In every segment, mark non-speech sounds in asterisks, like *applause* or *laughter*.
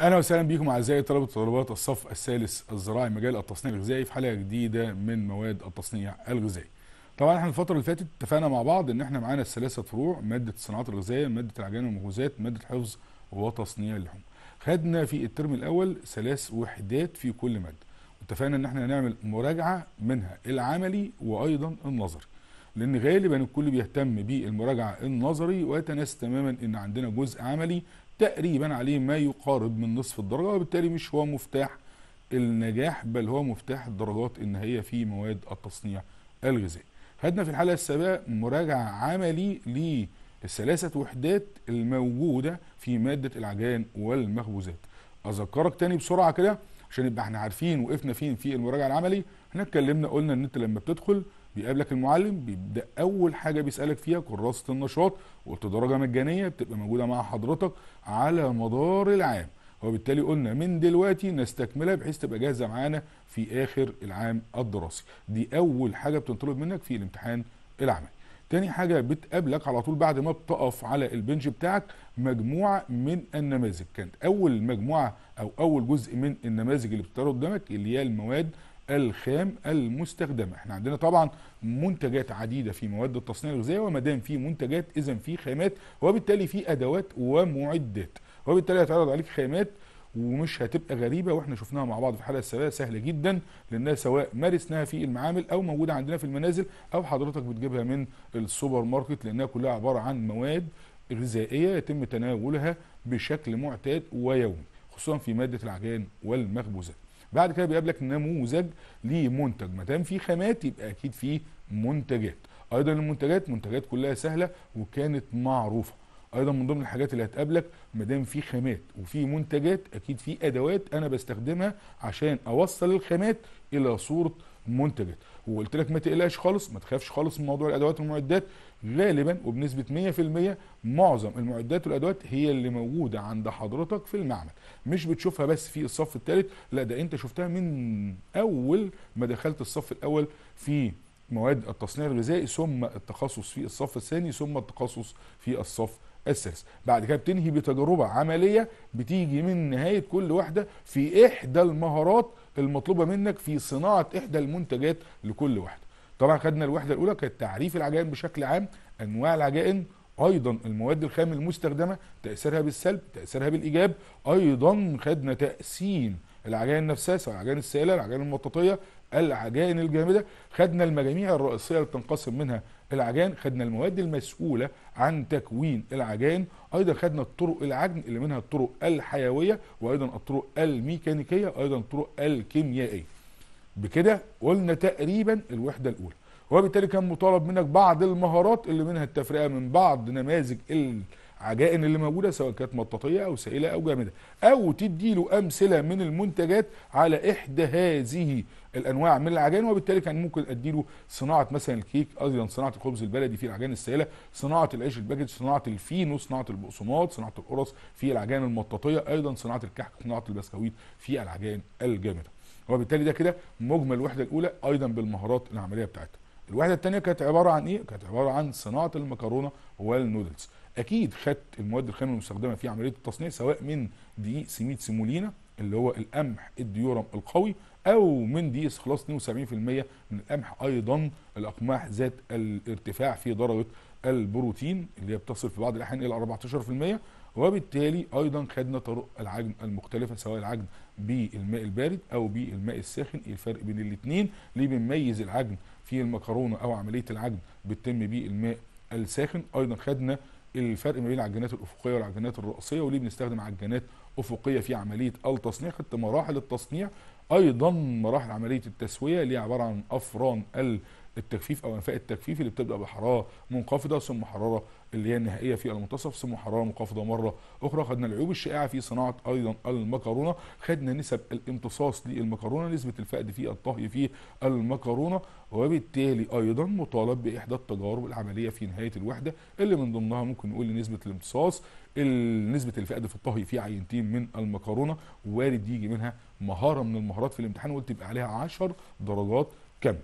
اهلا وسهلا بكم اعزائي طلبه وطالبات الصف الثالث الزراعي مجال التصنيع الغذائي في حلقه جديده من مواد التصنيع الغذائي. طبعا احنا الفتره اللي فاتت اتفقنا مع بعض ان احنا معانا الثلاثه فروع ماده الصناعات الغذائيه، ماده العجائن والمخبوزات، ماده الحفظ وتصنيع اللحوم. خدنا في الترم الاول ثلاث وحدات في كل ماده. واتفقنا ان احنا هنعمل مراجعه منها العملي وايضا النظري. لان غالبا الكل بيهتم بالمراجعه النظري ويتناسى تماما ان عندنا جزء عملي تقريبا عليه ما يقارب من نصف الدرجة وبالتالي مش هو مفتاح النجاح بل هو مفتاح الدرجات النهائية في مواد التصنيع الغذائي خدنا في الحلقة السابقة مراجعة عملي للثلاثة وحدات الموجودة في مادة العجان والمخبوزات أذكرك تاني بسرعة كده عشان يبقى احنا عارفين وقفنا فين في المراجعة العملي احنا اتكلمنا قلنا ان انت لما بتدخل بيقابلك المعلم بيبدا اول حاجه بيسالك فيها كراسه النشاط درجه مجانيه بتبقى موجوده مع حضرتك على مدار العام وبالتالي قلنا من دلوقتي نستكملها بحيث تبقى جاهزه معانا في اخر العام الدراسي دي اول حاجه بتنطلب منك في الامتحان العملي تاني حاجة بتقابلك على طول بعد ما بتقف على البنج بتاعك مجموعة من النماذج كانت أول مجموعة أو أول جزء من النماذج اللي بتطلع قدامك اللي هي المواد الخام المستخدمه احنا عندنا طبعا منتجات عديده في مواد التصنيع الغذائي وما دام في منتجات اذا في خامات وبالتالي في ادوات ومعدات وبالتالي هتعرض عليك خامات ومش هتبقى غريبه واحنا شفناها مع بعض في الحلقه السابقه سهله جدا لانها سواء مارسناها في المعامل او موجوده عندنا في المنازل او حضرتك بتجيبها من السوبر ماركت لانها كلها عباره عن مواد غذائيه يتم تناولها بشكل معتاد ويومي خصوصا في ماده العجان والمخبوزات بعد كده بيقابلك نموذج لمنتج ما دام في خامات يبقى اكيد في منتجات ايضا المنتجات منتجات كلها سهله وكانت معروفه ايضا من ضمن الحاجات اللي هتقابلك ما دام في خامات وفي منتجات اكيد في ادوات انا بستخدمها عشان اوصل الخامات الى صوره منتجات وقلت لك ما تقلقش خالص ما تخافش خالص من موضوع الادوات والمعدات غالبا وبنسبه 100% معظم المعدات والادوات هي اللي موجوده عند حضرتك في المعمل مش بتشوفها بس في الصف الثالث لا ده انت شفتها من اول ما دخلت الصف الاول في مواد التصنيع الغذائي ثم التخصص في الصف الثاني ثم التخصص في الصف الثالث بعد كده بتنهي بتجربه عمليه بتيجي من نهايه كل واحده في احدى المهارات المطلوبه منك في صناعه احدى المنتجات لكل واحده طبعا خدنا الوحده الاولى كانت تعريف العجائن بشكل عام انواع العجائن ايضا المواد الخام المستخدمه تاثيرها بالسلب تاثيرها بالايجاب ايضا خدنا تقسيم العجائن نفسها سواء العجائن السائله العجائن المطاطيه العجائن الجامده خدنا المجاميع الرئيسيه اللي تنقسم منها العجائن خدنا المواد المسؤوله عن تكوين العجائن ايضا خدنا الطرق العجن اللي منها الطرق الحيويه وايضا الطرق الميكانيكيه وايضا الطرق الكيميائيه بكده قلنا تقريبا الوحدة الأولى وبالتالي كان مطالب منك بعض المهارات اللي منها التفرقة من بعض نماذج العجائن اللي موجودة سواء كانت مطاطية أو سائلة أو جامدة أو تدي له أمثلة من المنتجات على إحدى هذه الأنواع من العجائن وبالتالي كان ممكن أدي له صناعة مثلا الكيك أيضا صناعة الخبز البلدي في العجائن السائلة صناعة العيش الباكج صناعة الفينو صناعة البقسماط صناعة القرص في العجائن المطاطية أيضا صناعة الكحك صناعة البسكويت في العجائن الجامدة وبالتالي ده كده مجمل الوحده الاولى ايضا بالمهارات العمليه بتاعتها الوحده الثانيه كانت عباره عن ايه كانت عباره عن صناعه المكرونه والنودلز اكيد خدت المواد الخام المستخدمه في عمليه التصنيع سواء من دقيق سميد سيمولينا اللي هو القمح الديورم القوي او من دقيق خلاص 72% من القمح ايضا الاقماح ذات الارتفاع في درجه البروتين اللي هي بتصل في بعض الاحيان الى 14% وبالتالي ايضا خدنا طرق العجن المختلفه سواء العجن بالماء البارد او بالماء الساخن إيه الفرق بين الاثنين ليه بنميز العجن في المكرونه او عمليه العجن بتتم بالماء الساخن ايضا خدنا الفرق ما بين العجنات الافقيه والعجنات الراسيه وليه بنستخدم عجنات افقيه في عمليه التصنيع حتى مراحل التصنيع ايضا مراحل عمليه التسويه اللي عباره عن افران التجفيف او انفاق التجفيف اللي بتبدا بحراره منخفضه ثم حراره اللي هي النهائيه في المنتصف سمو حراره منخفضه مره اخرى خدنا العيوب الشائعه في صناعه ايضا المكرونه خدنا نسب الامتصاص للمكرونه نسبه الفقد في الطهي في المكرونه وبالتالي ايضا مطالب باحدى التجارب العمليه في نهايه الوحده اللي من ضمنها ممكن نقول نسبه الامتصاص نسبه الفقد في الطهي في عينتين من المكرونه وارد يجي منها مهاره من المهارات في الامتحان وتبقى عليها 10 درجات كامله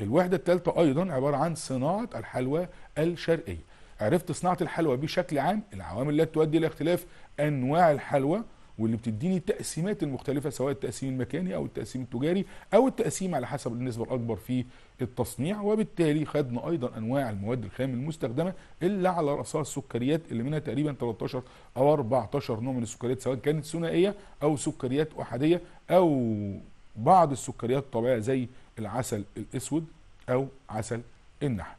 الوحده الثالثه ايضا عباره عن صناعه الحلوى الشرقيه عرفت صناعه الحلوى بشكل عام العوامل التي تؤدي الى اختلاف انواع الحلوى واللي بتديني التقسيمات المختلفه سواء التقسيم المكاني او التقسيم التجاري او التقسيم على حسب النسبه الاكبر في التصنيع وبالتالي خدنا ايضا انواع المواد الخام المستخدمه اللي على راسها السكريات اللي منها تقريبا 13 او 14 نوع من السكريات سواء كانت ثنائيه او سكريات احاديه او بعض السكريات الطبيعيه زي العسل الاسود او عسل النحل.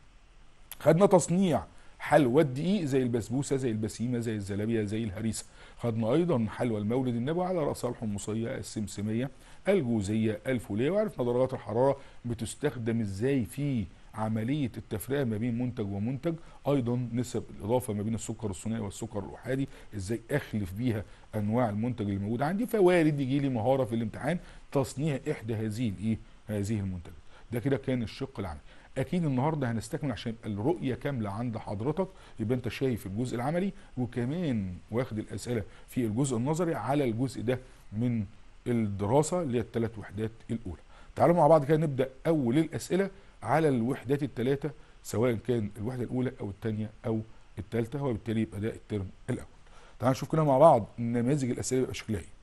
خدنا تصنيع حلوى الدقيق زي البسبوسه زي البسيمه زي الزلابيه زي الهريسه خدنا ايضا حلوى المولد النبوي على راسها الحمصيه السمسميه الجوزيه الفوليه وعرفنا درجات الحراره بتستخدم ازاي في عمليه التفريق ما بين منتج ومنتج ايضا نسب الاضافه ما بين السكر الصناعي والسكر الاحادي ازاي اخلف بيها انواع المنتج اللي موجود عندي فوارد يجي لي مهاره في الامتحان تصنيع احدى هذه الايه هذه المنتجات ده كده كان الشق العملي اكيد النهارده هنستكمل عشان الرؤيه كامله عند حضرتك يبقى انت شايف الجزء العملي وكمان واخد الاسئله في الجزء النظري على الجزء ده من الدراسه اللي هي الثلاث وحدات الاولى تعالوا مع بعض كده نبدا اول الاسئله على الوحدات الثلاثه سواء كان الوحده الاولى او الثانيه او الثالثه وبالتالي يبقى ده الترم الاول تعالوا نشوف كده مع بعض نماذج الاسئله بيبقى شكلها ايه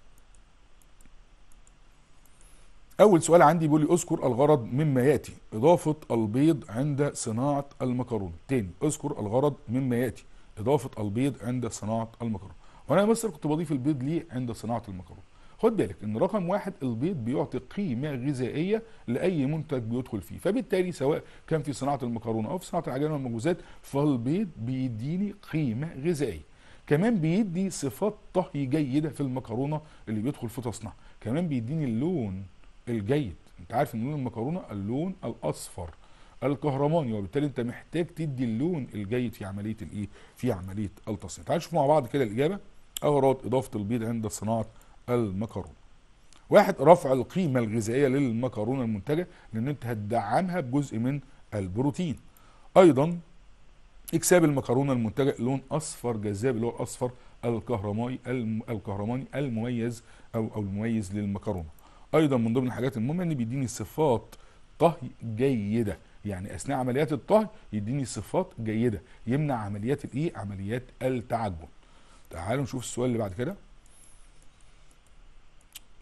أول سؤال عندي بيقول لي أذكر الغرض مما يأتي إضافة البيض عند صناعة المكرونة تاني أذكر الغرض مما يأتي إضافة البيض عند صناعة المكرونة وأنا يا كنت بضيف البيض ليه عند صناعة المكرونة خد بالك إن رقم واحد البيض بيعطي قيمة غذائية لأي منتج بيدخل فيه فبالتالي سواء كان في صناعة المكرونة أو في صناعة العجائن والمخبوزات فالبيض بيديني قيمة غذائية كمان بيدي صفات طهي جيده في المكرونه اللي بيدخل في تصنيعها كمان بيديني اللون الجيد انت عارف ان لون المكرونه اللون الاصفر الكهرماني وبالتالي انت محتاج تدي اللون الجيد في عمليه الايه في عمليه التصنيع تعالوا نشوف مع بعض كده الاجابه اغراض اضافه البيض عند صناعه المكرونه واحد رفع القيمه الغذائيه للمكرونه المنتجه لان انت هتدعمها بجزء من البروتين ايضا اكساب المكرونه المنتجه لون اصفر جذاب اللي هو الاصفر الكهرماني الكهرماني المميز او او المميز للمكرونه ايضا من ضمن الحاجات المهمه ان بيديني صفات طهي جيده يعني اثناء عمليات الطهي يديني صفات جيده يمنع عمليات الايه عمليات التعجن تعالوا نشوف السؤال اللي بعد كده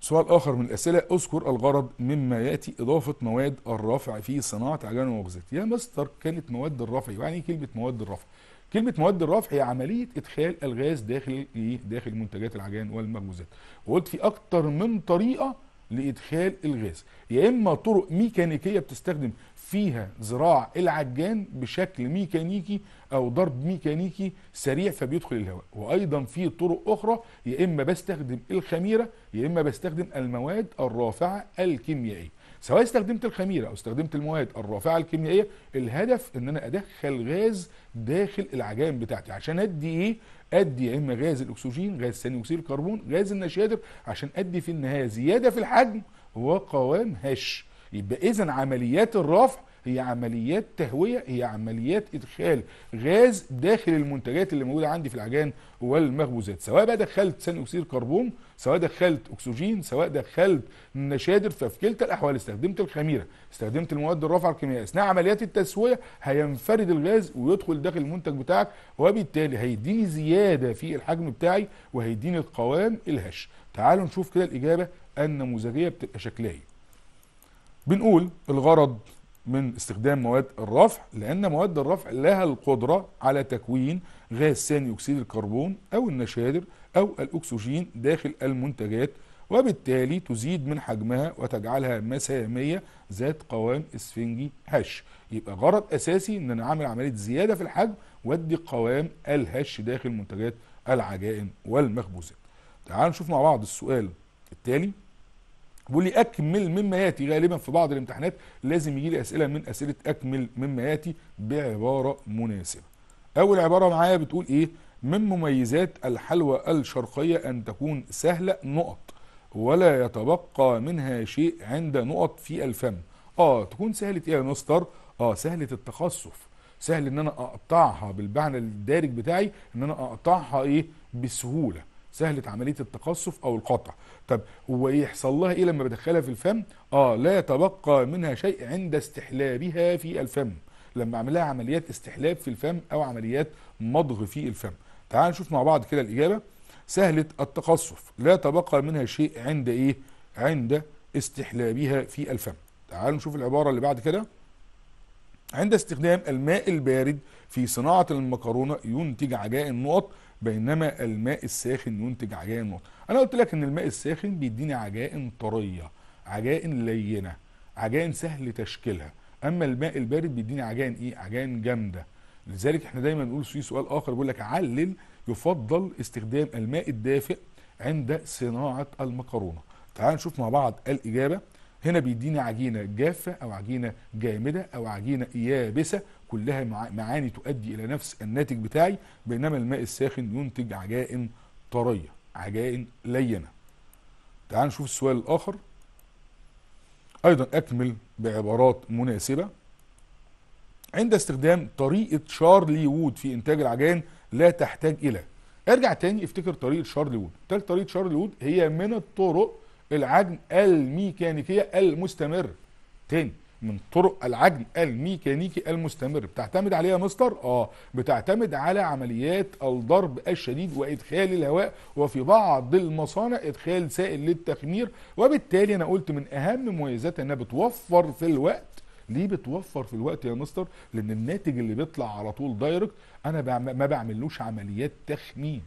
سؤال اخر من الاسئله اذكر الغرض مما ياتي اضافه مواد الرافع في صناعه عجان ومخبزات يا مستر كانت مواد الرفع يعني ايه كلمه مواد الرفع كلمه مواد الرفع هي عمليه ادخال الغاز داخل ايه داخل منتجات العجان والمخبوزات وقلت في اكتر من طريقه لادخال الغاز يا اما طرق ميكانيكيه بتستخدم فيها ذراع العجان بشكل ميكانيكي او ضرب ميكانيكي سريع فبيدخل الهواء وايضا في طرق اخرى يا اما بستخدم الخميره يا اما بستخدم المواد الرافعه الكيميائيه سواء استخدمت الخميره او استخدمت المواد الرافعه الكيميائيه الهدف ان انا ادخل غاز داخل العجائن بتاعتي عشان ادي ايه ادي يا اما غاز الاكسجين غاز ثاني اكسيد الكربون غاز النشادر عشان ادي في النهايه زياده في الحجم وقوام هش يبقى اذا عمليات الرفع هي عمليات تهويه هي عمليات ادخال غاز داخل المنتجات اللي موجوده عندي في العجان والمخبوزات سواء بقى دخلت ثاني اكسيد الكربون سواء دخلت اكسجين سواء دخلت نشادر ففي كلتا الاحوال استخدمت الخميره استخدمت المواد الرافعه الكيميائيه اثناء عمليات التسويه هينفرد الغاز ويدخل داخل المنتج بتاعك وبالتالي هيديني زياده في الحجم بتاعي وهيديني القوام الهش تعالوا نشوف كده الاجابه النموذجيه بتبقى شكلها إيه. بنقول الغرض من استخدام مواد الرفع لأن مواد الرفع لها القدرة على تكوين غاز ثاني أكسيد الكربون أو النشادر أو الأكسجين داخل المنتجات وبالتالي تزيد من حجمها وتجعلها مسامية ذات قوام اسفنجي هش يبقى غرض أساسي إن أنا أعمل عملية زيادة في الحجم وأدي قوام الهش داخل منتجات العجائن والمخبوزات تعالوا نشوف مع بعض السؤال التالي ولاكمل مما ياتي غالبا في بعض الامتحانات لازم يجي لي اسئله من اسئله اكمل مما ياتي بعباره مناسبه. اول عباره معايا بتقول ايه؟ من مميزات الحلوى الشرقيه ان تكون سهله نقط ولا يتبقى منها شيء عند نقط في الفم. اه تكون سهله ايه يا مستر؟ اه سهله التخصف. سهل ان انا اقطعها بالمعنى الدارج بتاعي ان انا اقطعها ايه؟ بسهوله. سهلت عمليه التقصف او القطع طب ويحصل لها ايه لما بدخلها في الفم اه لا يتبقى منها شيء عند استحلابها في الفم لما اعملها عمليات استحلاب في الفم او عمليات مضغ في الفم تعال نشوف مع بعض كده الاجابه سهله التقصف لا تبقى منها شيء عند ايه عند استحلابها في الفم تعالوا نشوف العباره اللي بعد كده عند استخدام الماء البارد في صناعة المكرونة ينتج عجائن نقط بينما الماء الساخن ينتج عجائن مطر. انا قلت لك ان الماء الساخن بيديني عجائن طريه عجائن لينه عجائن سهل تشكيلها اما الماء البارد بيديني عجائن ايه عجائن جامده لذلك احنا دايما نقول في سؤال اخر بيقول لك علل يفضل استخدام الماء الدافئ عند صناعه المكرونه تعال نشوف مع بعض الاجابه هنا بيديني عجينه جافه او عجينه جامده او عجينه يابسه كلها معاني تؤدي الى نفس الناتج بتاعي بينما الماء الساخن ينتج عجائن طريه عجائن لينه تعال نشوف السؤال الاخر ايضا اكمل بعبارات مناسبه عند استخدام طريقه شارلي وود في انتاج العجائن لا تحتاج الى ارجع تاني افتكر طريقه شارلي وود تالت طريقه شارلي وود هي من الطرق العجن الميكانيكيه المستمر تاني من طرق العجن الميكانيكي المستمر بتعتمد عليها مستر اه بتعتمد على عمليات الضرب الشديد وادخال الهواء وفي بعض المصانع ادخال سائل للتخمير وبالتالي انا قلت من اهم مميزاتها انها بتوفر في الوقت ليه بتوفر في الوقت يا مستر لان الناتج اللي بيطلع على طول دايركت انا ما بعملوش عمليات تخمير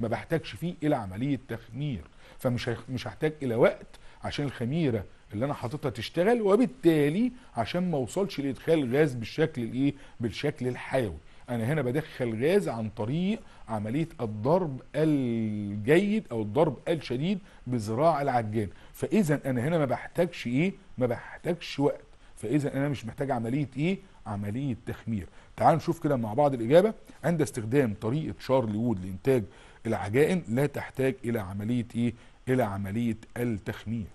ما بحتاجش فيه الى عمليه تخمير فمش مش هحتاج الى وقت عشان الخميره اللي انا حاططها تشتغل وبالتالي عشان ما اوصلش لادخال غاز بالشكل الايه بالشكل الحيوي انا هنا بدخل غاز عن طريق عمليه الضرب الجيد او الضرب الشديد بذراع العجان فاذا انا هنا ما بحتاجش ايه ما بحتاجش وقت فاذا انا مش محتاج عمليه ايه عمليه تخمير تعال نشوف كده مع بعض الاجابه عند استخدام طريقه شارلي وود لانتاج العجائن لا تحتاج الى عمليه ايه الى عمليه التخمير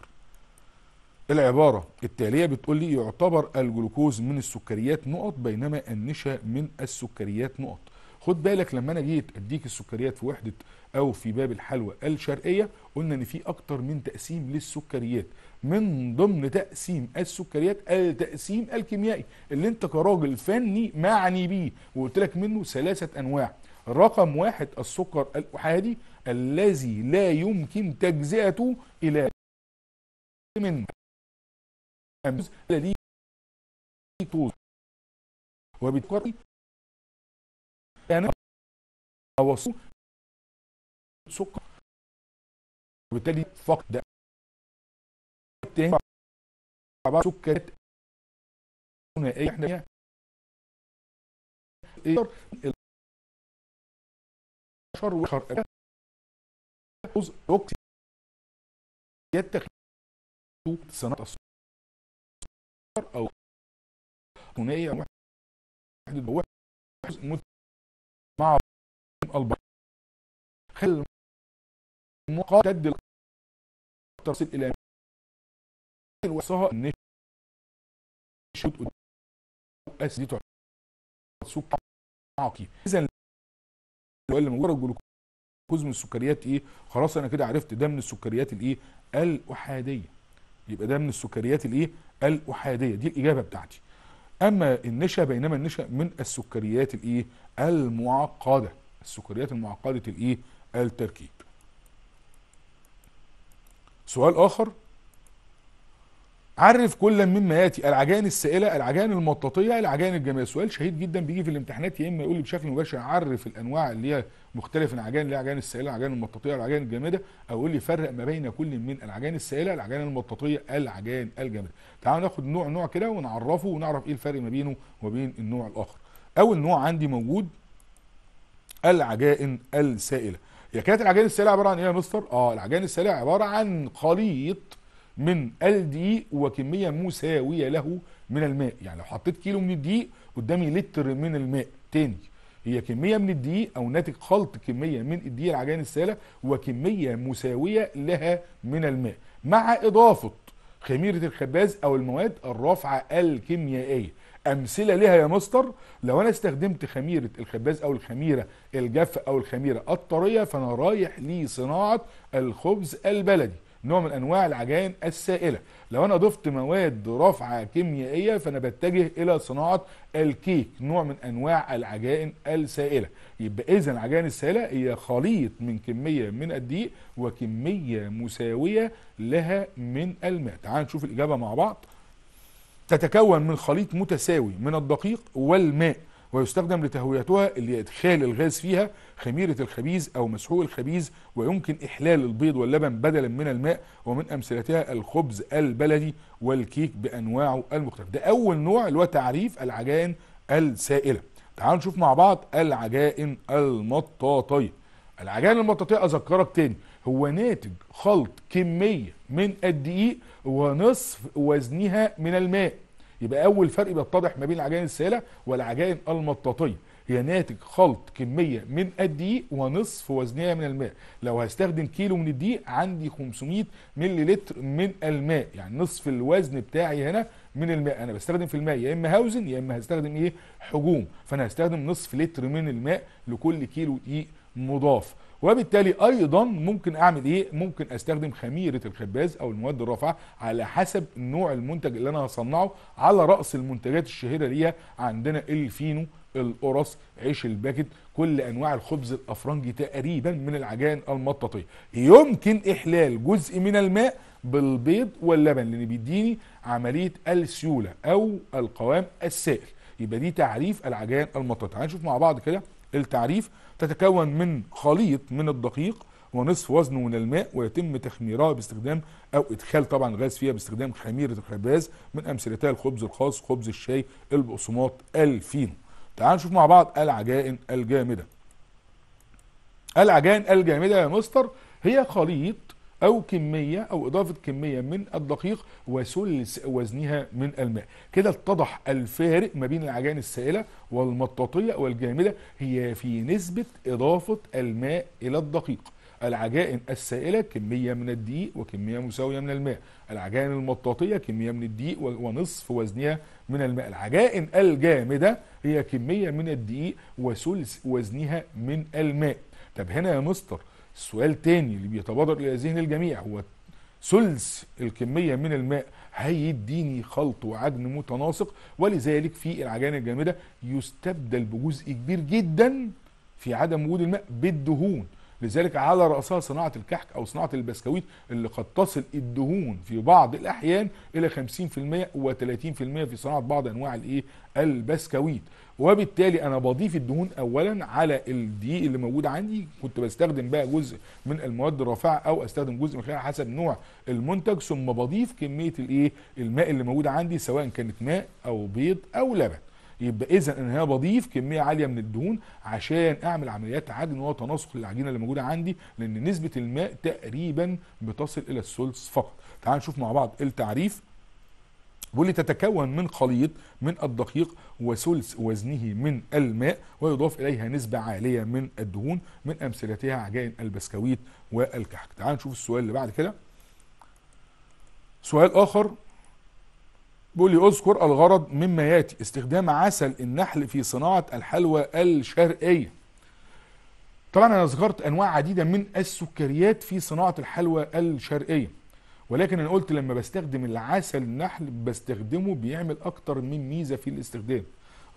العبارة التالية بتقول لي يعتبر الجلوكوز من السكريات نقط بينما النشا من السكريات نقط خد بالك لما انا جيت اديك السكريات في وحدة او في باب الحلوى الشرقية قلنا ان في اكتر من تقسيم للسكريات من ضمن تقسيم السكريات التقسيم الكيميائي اللي انت كراجل فني معني بيه وقلت لك منه ثلاثة انواع رقم واحد السكر الاحادي الذي لا يمكن تجزئته الى منه أمس الذي توز وبالتالي أنا أوصل سكر وبالتالي فقد تاني بعض سكرات ثنائية احنا اقدر إيه؟ الاشهر والشر جزء اوكسيد سنة صناعة أو ثنائية وحدة واحد مت مع البعض خل المقاطع ترسل إلى وصها النشط أسدته سكر عقيم إذا اللي قال مجرد جلوكوز من السكريات إيه خلاص أنا كده عرفت ده من السكريات الإيه الأحادية يبقى ده من السكريات الايه الاحاديه دي الاجابه بتاعتي اما النشا بينما النشا من السكريات الايه المعقده السكريات المعقده الايه التركيب سؤال اخر عرف كل مما ياتي العجائن السائله العجائن المطاطيه العجائن الجميله سؤال شهيد جدا بيجي في الامتحانات يا اما يقول لي بشكل مباشر عرف الانواع اللي هي مختلف العجائن اللي هي العجائن السائله العجائن المطاطيه العجائن الجامده او يقول لي فرق ما بين كل من العجائن السائله العجائن المطاطيه العجائن الجامده تعالوا ناخد نوع نوع كده ونعرفه ونعرف ايه الفرق ما بينه وما بين النوع الاخر اول نوع عندي موجود العجائن السائله هي كانت العجائن السائله عباره عن ايه يا مستر اه العجائن السائله عباره عن خليط من الدقيق e وكمية مساوية له من الماء يعني لو حطيت كيلو من الدقيق قدامي لتر من الماء تاني هي كمية من الدقيق أو ناتج خلط كمية من الدقيق العجان السالة وكمية مساوية لها من الماء مع إضافة خميرة الخباز أو المواد الرافعة الكيميائية أمثلة لها يا مستر لو أنا استخدمت خميرة الخباز أو الخميرة الجافة أو الخميرة الطرية فأنا رايح لصناعة الخبز البلدي نوع من انواع العجائن السائله لو انا ضفت مواد رافعه كيميائيه فانا بتجه الى صناعه الكيك نوع من انواع العجائن السائله يبقى اذا العجائن السائله هي خليط من كميه من الدقيق وكميه مساويه لها من الماء تعال نشوف الاجابه مع بعض تتكون من خليط متساوي من الدقيق والماء ويستخدم لتهويتها لإدخال الغاز فيها خميرة الخبيز أو مسحوق الخبيز ويمكن إحلال البيض واللبن بدلا من الماء ومن أمثلتها الخبز البلدي والكيك بأنواعه المختلفة ده أول نوع اللي هو تعريف العجائن السائلة تعالوا نشوف مع بعض العجائن المطاطية العجائن المطاطية أذكرك تاني هو ناتج خلط كمية من الدقيق ونصف وزنها من الماء يبقى اول فرق بيتضح ما بين العجائن السائله والعجائن المطاطيه هي ناتج خلط كميه من الدقيق ونصف وزنها من الماء لو هستخدم كيلو من الدقيق عندي 500 ملي لتر من الماء يعني نصف الوزن بتاعي هنا من الماء انا بستخدم في الماء يا اما هاوزن يا اما هستخدم ايه حجوم فانا هستخدم نصف لتر من الماء لكل كيلو دقيق مضاف وبالتالي ايضا ممكن اعمل ايه ممكن استخدم خميره الخباز او المواد الرافعه على حسب نوع المنتج اللي انا هصنعه على راس المنتجات الشهيره ليها عندنا الفينو القرص عيش الباكت كل انواع الخبز الافرنجي تقريبا من العجائن المطاطيه يمكن احلال جزء من الماء بالبيض واللبن لان بيديني عمليه السيوله او القوام السائل يبقى دي تعريف العجائن المطاطيه هنشوف مع بعض كده التعريف تتكون من خليط من الدقيق ونصف وزنه من الماء ويتم تخميرها باستخدام او ادخال طبعا غاز فيها باستخدام خميره الخباز من امثلتها الخبز الخاص خبز الشاي البقسماط الفينو تعالوا نشوف مع بعض العجائن الجامده العجائن الجامده يا مستر هي خليط أو كمية أو إضافة كمية من الدقيق وثلث وزنها من الماء كده اتضح الفارق ما بين العجائن السائلة والمطاطية والجامدة هي في نسبة إضافة الماء إلى الدقيق العجائن السائلة كمية من الدقيق وكمية مساوية من الماء العجائن المطاطية كمية من الدقيق ونصف وزنها من الماء العجائن الجامدة هي كمية من الدقيق وثلث وزنها من الماء طب هنا يا مستر سؤال تاني اللي بيتبادر الى ذهن الجميع هو ثلث الكميه من الماء هيديني خلط وعجن متناسق ولذلك في العجان الجامده يستبدل بجزء كبير جدا في عدم وجود الماء بالدهون لذلك على رأسها صناعة الكحك أو صناعة البسكويت اللي قد تصل الدهون في بعض الأحيان إلى 50% و30% في صناعة بعض أنواع الإيه البسكويت وبالتالي انا بضيف الدهون اولا على الدقيق اللي موجود عندي كنت بستخدم بقى جزء من المواد الرافعه او استخدم جزء من خلال حسب نوع المنتج ثم بضيف كميه الايه الماء اللي موجود عندي سواء كانت ماء او بيض او لبن يبقى اذا ان انا بضيف كميه عاليه من الدهون عشان اعمل عمليات عجن وهو تناسق للعجينه اللي موجوده عندي لان نسبه الماء تقريبا بتصل الى الثلث فقط تعال نشوف مع بعض التعريف واللي تتكون من خليط من الدقيق وثلث وزنه من الماء ويضاف اليها نسبه عاليه من الدهون من امثلتها عجائن البسكويت والكحك تعال نشوف السؤال اللي بعد كده سؤال اخر بيقول لي اذكر الغرض مما ياتي استخدام عسل النحل في صناعه الحلوى الشرقيه طبعا انا ذكرت انواع عديده من السكريات في صناعه الحلوى الشرقيه ولكن انا قلت لما بستخدم العسل النحل بستخدمه بيعمل اكتر من ميزه في الاستخدام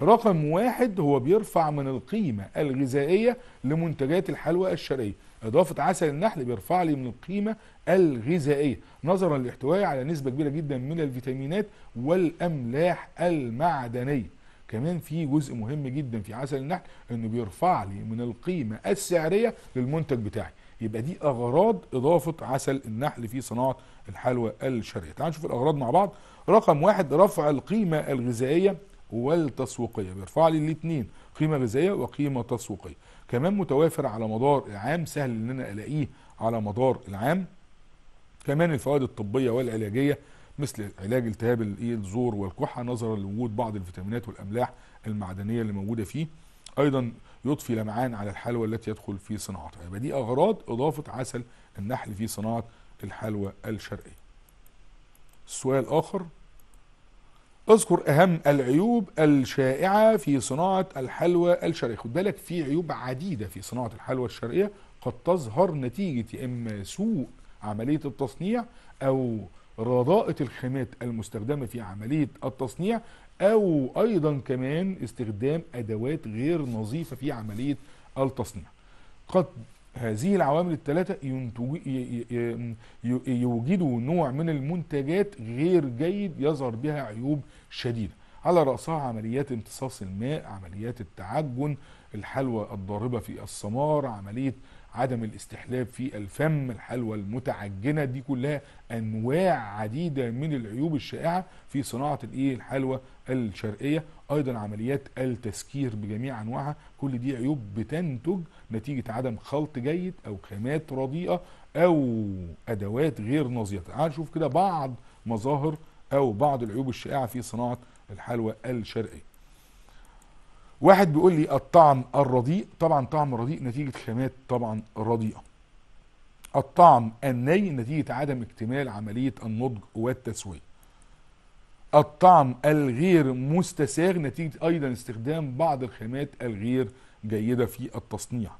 رقم واحد هو بيرفع من القيمه الغذائيه لمنتجات الحلوى الشرقيه اضافه عسل النحل بيرفع لي من القيمه الغذائيه نظرا لاحتوائه على نسبه كبيره جدا من الفيتامينات والاملاح المعدنيه كمان في جزء مهم جدا في عسل النحل انه بيرفع لي من القيمه السعريه للمنتج بتاعي يبقى دي اغراض اضافه عسل النحل في صناعه الحلوى الشرقيه تعالوا نشوف الاغراض مع بعض رقم واحد رفع القيمه الغذائيه والتسويقية بيرفع لي الاثنين قيمة غذائية وقيمة تسويقية كمان متوافر على مدار العام سهل ان انا الاقيه على مدار العام كمان الفوائد الطبية والعلاجية مثل علاج التهاب الزور والكحة نظرا لوجود بعض الفيتامينات والأملاح المعدنية اللي موجودة فيه أيضا يضفي لمعان على الحلوى التي يدخل في صناعتها يبقى دي أغراض إضافة عسل النحل في صناعة الحلوى الشرقية السؤال الاخر اذكر اهم العيوب الشائعة في صناعة الحلوى الشرقية خد بالك في عيوب عديدة في صناعة الحلوى الشرقية قد تظهر نتيجة يا اما سوء عملية التصنيع او رضاءة الخامات المستخدمة في عملية التصنيع او ايضا كمان استخدام ادوات غير نظيفة في عملية التصنيع قد هذه العوامل الثلاثة يوجدوا نوع من المنتجات غير جيد يظهر بها عيوب شديدة على رأسها عمليات امتصاص الماء عمليات التعجن الحلوى الضاربة في الصمار عملية عدم الاستحلاب في الفم الحلوى المتعجنه دي كلها انواع عديده من العيوب الشائعه في صناعه الايه الحلوى الشرقيه ايضا عمليات التسكير بجميع انواعها كل دي عيوب بتنتج نتيجه عدم خلط جيد او خامات رديئه او ادوات غير نظيفه تعال نشوف كده بعض مظاهر او بعض العيوب الشائعه في صناعه الحلوى الشرقيه واحد بيقول لي الطعم الرديء طبعا طعم رديء نتيجة خامات طبعا رديئة الطعم الني نتيجة عدم اكتمال عملية النضج والتسوية الطعم الغير مستساغ نتيجة أيضا استخدام بعض الخامات الغير جيدة في التصنيع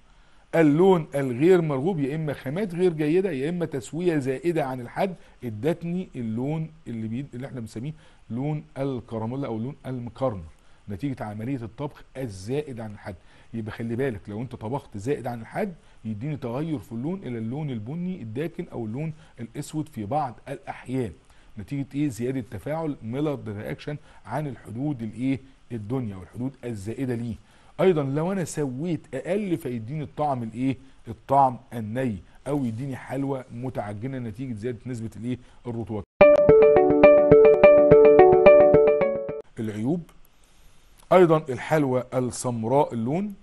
اللون الغير مرغوب يا إما خامات غير جيدة يا إما تسوية زائدة عن الحد ادتني اللون اللي, بي... اللي احنا بنسميه لون الكراميلا أو لون المكرمل نتيجه عمليه الطبخ الزائد عن الحد يبقى خلي بالك لو انت طبخت زائد عن الحد يديني تغير في اللون الى اللون البني الداكن او اللون الاسود في بعض الاحيان نتيجه ايه زياده تفاعل ميلر رياكشن عن الحدود الايه الدنيا والحدود الزائده ليه ايضا لو انا سويت اقل فيديني الطعم الايه الطعم الني او يديني حلوى متعجنه نتيجه زياده نسبه الايه الرطوبه العيوب ايضا الحلوى السمراء اللون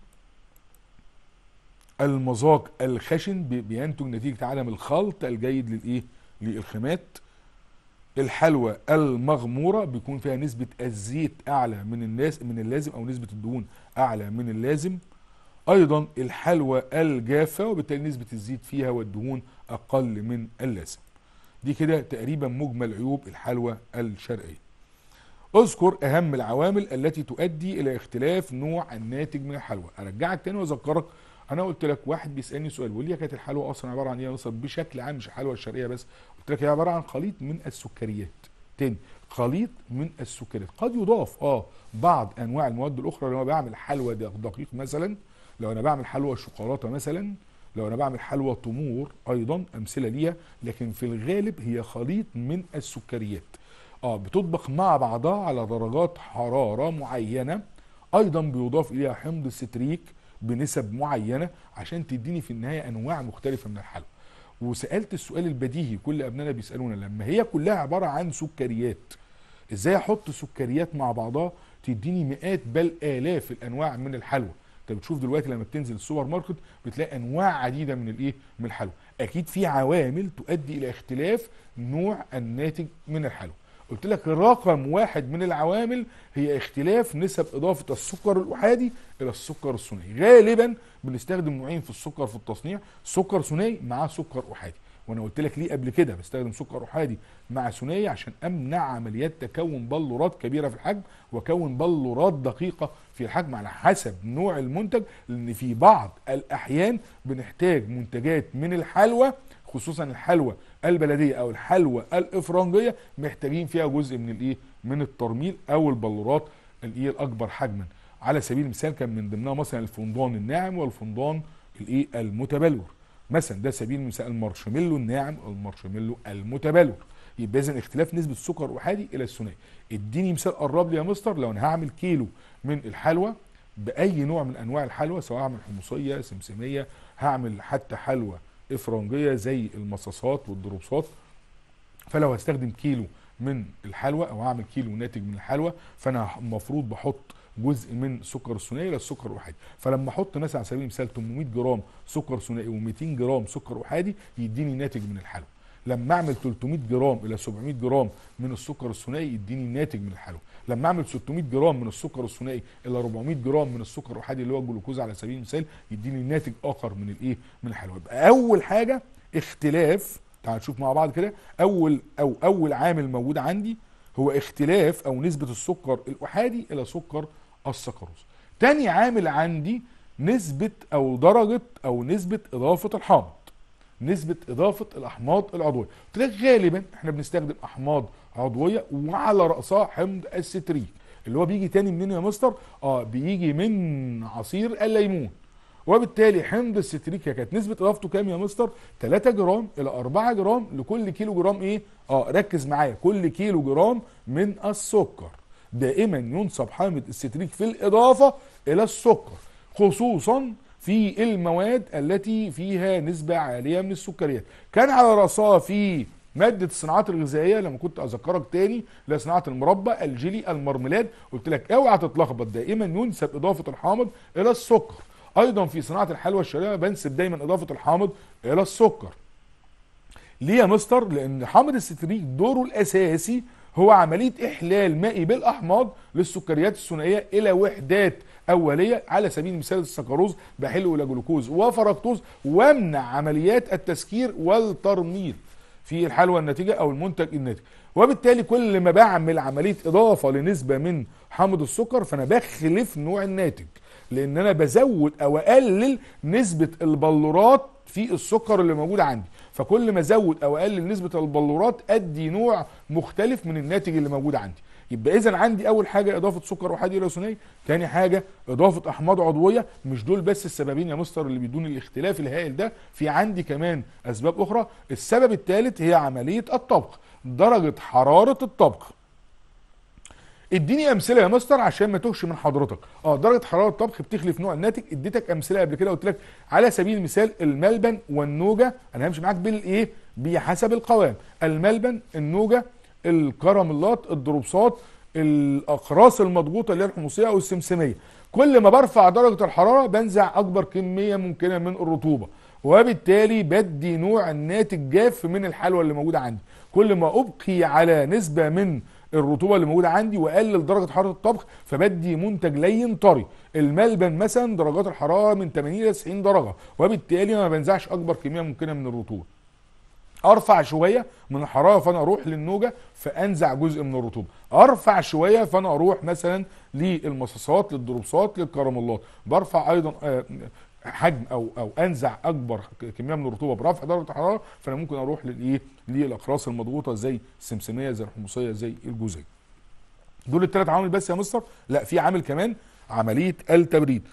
المذاق الخشن بينتج نتيجه عدم الخلط الجيد للايه للخامات الحلوى المغموره بيكون فيها نسبه الزيت اعلى من الناس من اللازم او نسبه الدهون اعلى من اللازم ايضا الحلوى الجافه وبالتالي نسبه الزيت فيها والدهون اقل من اللازم دي كده تقريبا مجمل عيوب الحلوى الشرقيه اذكر اهم العوامل التي تؤدي الى اختلاف نوع الناتج من الحلوى ارجعك تاني واذكرك انا قلت لك واحد بيسالني سؤال بيقول لي كانت الحلوى اصلا عباره عن ايه مثلا بشكل عام مش الحلوى الشرقيه بس قلت لك هي عباره عن خليط من السكريات تاني خليط من السكريات قد يضاف اه بعض انواع المواد الاخرى لو انا بعمل حلوى دقيق مثلا لو انا بعمل حلوى شوكولاته مثلا لو انا بعمل حلوى تمور ايضا امثله ليها لكن في الغالب هي خليط من السكريات اه بتطبخ مع بعضها على درجات حراره معينه ايضا بيضاف اليها حمض الستريك بنسب معينه عشان تديني في النهايه انواع مختلفه من الحلوى وسالت السؤال البديهي كل ابنائنا بيسالونا لما هي كلها عباره عن سكريات ازاي احط سكريات مع بعضها تديني مئات بل الاف الانواع من الحلوى انت بتشوف دلوقتي لما بتنزل السوبر ماركت بتلاقي انواع عديده من الايه من الحلوى اكيد في عوامل تؤدي الى اختلاف نوع الناتج من الحلوى قلت لك رقم واحد من العوامل هي اختلاف نسب اضافه السكر الاحادي الى السكر الثنائي غالبا بنستخدم نوعين في السكر في التصنيع سكر ثنائي معاه سكر احادي وانا قلت لك ليه قبل كده بستخدم سكر احادي مع ثنائي عشان امنع عمليات تكون بلورات كبيره في الحجم واكون بلورات دقيقه في الحجم على حسب نوع المنتج لان في بعض الاحيان بنحتاج منتجات من الحلوى خصوصا الحلوى البلديه او الحلوى الافرنجيه محتاجين فيها جزء من الايه من الترميل او البلورات الايه الاكبر حجما على سبيل المثال كان من ضمنها مثلا الفندان الناعم والفندان الايه المتبلور مثلا ده سبيل المثال المارشميلو الناعم المارشميلو المتبلور يبقى اذا اختلاف نسبه السكر احادي الى الثنائي اديني مثال قرب لي يا مستر لو انا هعمل كيلو من الحلوى باي نوع من انواع الحلوى سواء هعمل حمصيه سمسميه هعمل حتى حلوى افرنجيه زي المصاصات والدروبسات فلو هستخدم كيلو من الحلوى او هعمل كيلو ناتج من الحلوى فانا المفروض بحط جزء من سكر ثنائي للسكر الاحادي فلما احط مثلا على سبيل المثال 800 جرام سكر ثنائي و200 جرام سكر احادي يديني ناتج من الحلوى لما اعمل 300 جرام الى 700 جرام من السكر الثنائي يديني الناتج من الحلوى لما اعمل 600 جرام من السكر الثنائي الى 400 جرام من السكر الاحادي اللي هو الجلوكوز على سبيل المثال يديني ناتج اخر من الايه من الحلوى يبقى اول حاجه اختلاف تعال نشوف مع بعض كده اول او اول عامل موجود عندي هو اختلاف او نسبه السكر الاحادي الى سكر السكروز تاني عامل عندي نسبه او درجه او نسبه اضافه الحامض نسبه اضافه الاحماض العضويه قلت غالبا احنا بنستخدم احماض عضويه وعلى راسها حمض الستريك اللي هو بيجي تاني منين يا مستر اه بيجي من عصير الليمون وبالتالي حمض الستريك كانت نسبه اضافته كام يا مستر 3 جرام الى 4 جرام لكل كيلو جرام ايه اه ركز معايا كل كيلو جرام من السكر دائما ينصب حامض الستريك في الاضافه الى السكر خصوصا في المواد التي فيها نسبة عالية من السكريات كان على رأسها في مادة الصناعات الغذائية لما كنت أذكرك تاني لصناعة المربى الجيلي المرملاد قلت لك اوعى تتلخبط دائما ينسب إضافة الحامض إلى السكر أيضا في صناعة الحلوى الشرقية بنسب دايما إضافة الحامض إلى السكر ليه يا مستر لأن حامض الستريك دوره الأساسي هو عملية إحلال مائي بالأحماض للسكريات الثنائية إلى وحدات اوليه على سبيل المثال السكروز بحله الى جلوكوز وفركتوز وامنع عمليات التسكير والترميل في الحلوى الناتجه او المنتج الناتج وبالتالي كل ما بعمل عمليه اضافه لنسبه من حامض السكر فانا بخلف نوع الناتج لان انا بزود او اقلل نسبه البلورات في السكر اللي موجود عندي فكل ما ازود او اقلل نسبه البلورات ادي نوع مختلف من الناتج اللي موجود عندي يبقى اذا عندي اول حاجه اضافه سكر وحادي لوثنيه ثاني حاجه اضافه احماض عضويه مش دول بس السببين يا مستر اللي بيدون الاختلاف الهائل ده في عندي كمان اسباب اخرى السبب الثالث هي عمليه الطبخ درجه حراره الطبخ اديني امثله يا مستر عشان ما توهش من حضرتك اه درجه حراره الطبخ بتخلف نوع الناتج اديتك امثله قبل كده قلت لك على سبيل المثال الملبن والنوجه انا همشي معاك بالايه بحسب القوام الملبن النوجه الكراملات الدروبسات الاقراص المضغوطه اللي هي الحمصيه او السمسميه كل ما برفع درجه الحراره بنزع اكبر كميه ممكنه من الرطوبه وبالتالي بدي نوع الناتج جاف من الحلوى اللي موجوده عندي كل ما ابقي على نسبه من الرطوبه اللي موجوده عندي واقلل درجه حراره الطبخ فبدي منتج لين طري الملبن مثلا درجات الحراره من 80 ل 90 درجه وبالتالي ما بنزعش اكبر كميه ممكنه من الرطوبه ارفع شويه من الحراره فانا اروح للنوجه فانزع جزء من الرطوبه ارفع شويه فانا اروح مثلا للمصاصات للدروبسات للكراميلات برفع ايضا آه، حجم او او انزع اكبر كميه من الرطوبه برفع درجه الحراره فانا ممكن اروح للايه للاقراص المضغوطه زي السمسميه زي الحمصيه زي الجوزيه دول الثلاث عوامل بس يا مستر لا في عامل كمان عمليه التبريد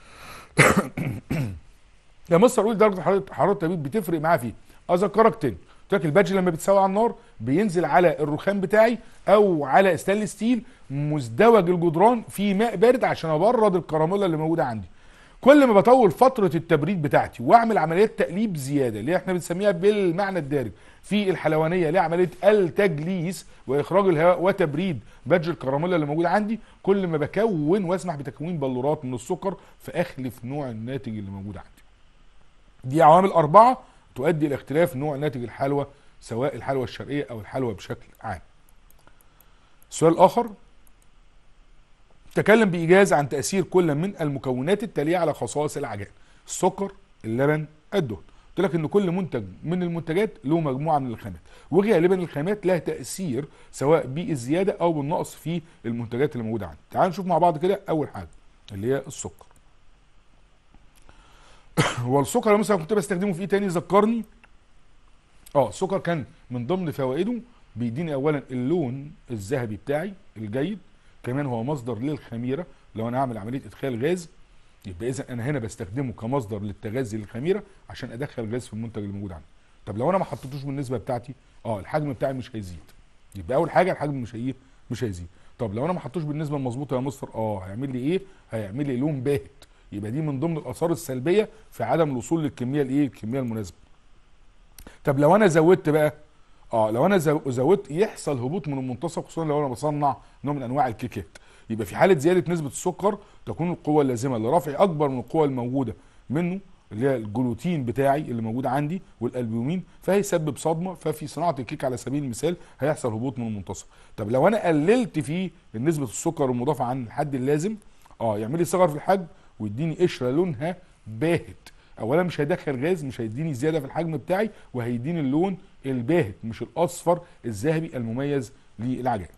*coughs* يا مستر قول درجه حراره التبريد بتفرق معاه فيه إيه؟ اذكرك تاني قلت لك البادج لما بتسوي على النار بينزل على الرخام بتاعي او على ستانلس ستيل مزدوج الجدران في ماء بارد عشان ابرد الكراميلا اللي موجوده عندي كل ما بطول فتره التبريد بتاعتي واعمل عمليات تقليب زياده اللي احنا بنسميها بالمعنى الدارج في الحلوانيه لعمليه التجليس واخراج الهواء وتبريد بادج الكراميلا اللي موجود عندي كل ما بكون واسمح بتكوين بلورات من السكر فاخلف نوع الناتج اللي موجود عندي دي عوامل اربعه تؤدي الى اختلاف نوع ناتج الحلوى سواء الحلوى الشرقية أو الحلوى بشكل عام السؤال الآخر تكلم بإيجاز عن تأثير كل من المكونات التالية على خصائص العجائن السكر اللبن الدهن قلت لك ان كل منتج من المنتجات له مجموعه من الخامات وغالبا الخامات لها تاثير سواء بالزياده او بالنقص في المنتجات اللي موجوده عندي تعال نشوف مع بعض كده اول حاجه اللي هي السكر *coughs* هو السكر مثلا كنت بستخدمه في ايه تاني ذكرني اه السكر كان من ضمن فوائده بيديني اولا اللون الذهبي بتاعي الجيد كمان هو مصدر للخميره لو انا هعمل عمليه ادخال غاز يبقى اذا انا هنا بستخدمه كمصدر للتغذي للخميره عشان ادخل غاز في المنتج اللي موجود عندي طب لو انا ما حطيتوش بالنسبه بتاعتي اه الحجم بتاعي مش هيزيد يبقى اول حاجه الحجم مش هي مش هيزيد طب لو انا ما حطيتوش بالنسبه المظبوطه يا مستر اه هيعمل لي ايه هيعمل لي لون باهت يبقى دي من ضمن الاثار السلبيه في عدم الوصول للكميه الايه الكميه المناسبه طب لو انا زودت بقى اه لو انا زودت يحصل هبوط من المنتصف خصوصا لو انا بصنع نوع من انواع الكيكات يبقى في حاله زياده نسبه السكر تكون القوه اللازمه لرفع اكبر من القوه الموجوده منه اللي هي الجلوتين بتاعي اللي موجود عندي والالبومين فهيسبب صدمه ففي صناعه الكيك على سبيل المثال هيحصل هبوط من المنتصف طب لو انا قللت فيه نسبه السكر المضافه عن الحد اللازم اه يعمل لي صغر في الحجم ويديني قشره لونها باهت اولا مش هيدخل غاز مش هيديني زياده في الحجم بتاعي وهيديني اللون الباهت مش الاصفر الذهبي المميز للعجائن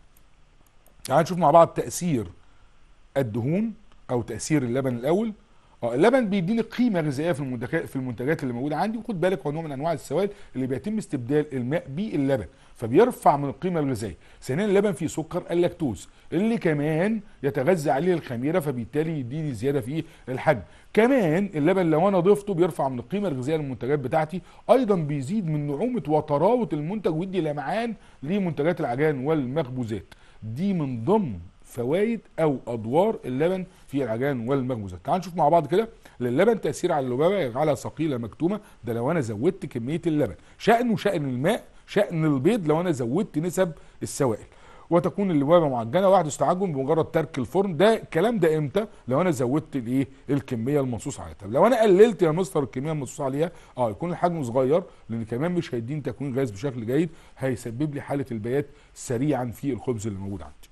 تعالوا نشوف مع بعض تاثير الدهون او تاثير اللبن الاول اه اللبن بيديني قيمه غذائيه في المنتجات في المنتجات اللي موجوده عندي وخد بالك هو نوع من انواع السوائل اللي بيتم استبدال الماء باللبن فبيرفع من القيمه الغذائيه ثانيا اللبن فيه سكر اللاكتوز اللي كمان يتغذى عليه الخميره فبالتالي يديني زياده في الحجم كمان اللبن لو انا ضفته بيرفع من القيمه الغذائيه للمنتجات بتاعتي ايضا بيزيد من نعومه وطراوه المنتج ويدي لمعان لمنتجات العجائن والمخبوزات دي من ضمن فوائد او ادوار اللبن في العجائن والمخبوزات تعال نشوف مع بعض كده للبن تاثير على اللبابه يجعلها ثقيله مكتومه ده لو انا زودت كميه اللبن شانه شان الماء شأن البيض لو أنا زودت نسب السوائل وتكون اللبابه معجنه واحد استعجن بمجرد ترك الفرن ده الكلام ده امتى لو انا زودت الايه الكميه المنصوص عليها طب لو انا قللت يا مستر الكميه المنصوص عليها اه يكون الحجم صغير لان كمان مش هيديني تكوين غاز بشكل جيد هيسبب لي حاله البيات سريعا في الخبز اللي موجود عندي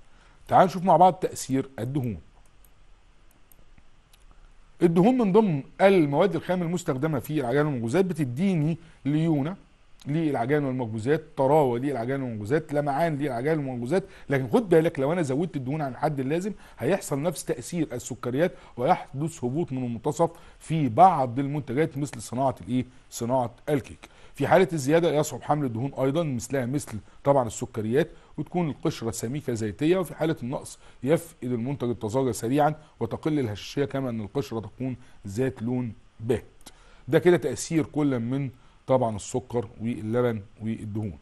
تعال نشوف مع بعض تاثير الدهون الدهون من ضمن المواد الخام المستخدمه في العجائن والمجوزات بتديني ليونه للعجائن والمخبوزات طراوه للعجائن والمخبوزات لمعان للعجائن والمخبوزات لكن خد بالك لو انا زودت الدهون عن الحد اللازم هيحصل نفس تاثير السكريات ويحدث هبوط من المنتصف في بعض المنتجات مثل صناعه الايه صناعه الكيك في حاله الزياده يصعب حمل الدهون ايضا مثلها مثل طبعا السكريات وتكون القشره سميكه زيتيه وفي حاله النقص يفقد المنتج الطازجه سريعا وتقل الهشاشيه كما ان القشره تكون ذات لون باهت ده كده تاثير كل من طبعا السكر واللبن والدهون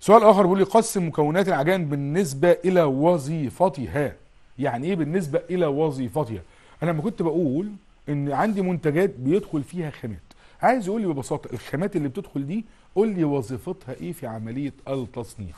سؤال اخر بيقول لي قسم مكونات العجائن بالنسبه الى وظيفتها يعني ايه بالنسبه الى وظيفتها انا لما كنت بقول ان عندي منتجات بيدخل فيها خامات عايز يقول لي ببساطه الخامات اللي بتدخل دي قول لي وظيفتها ايه في عمليه التصنيع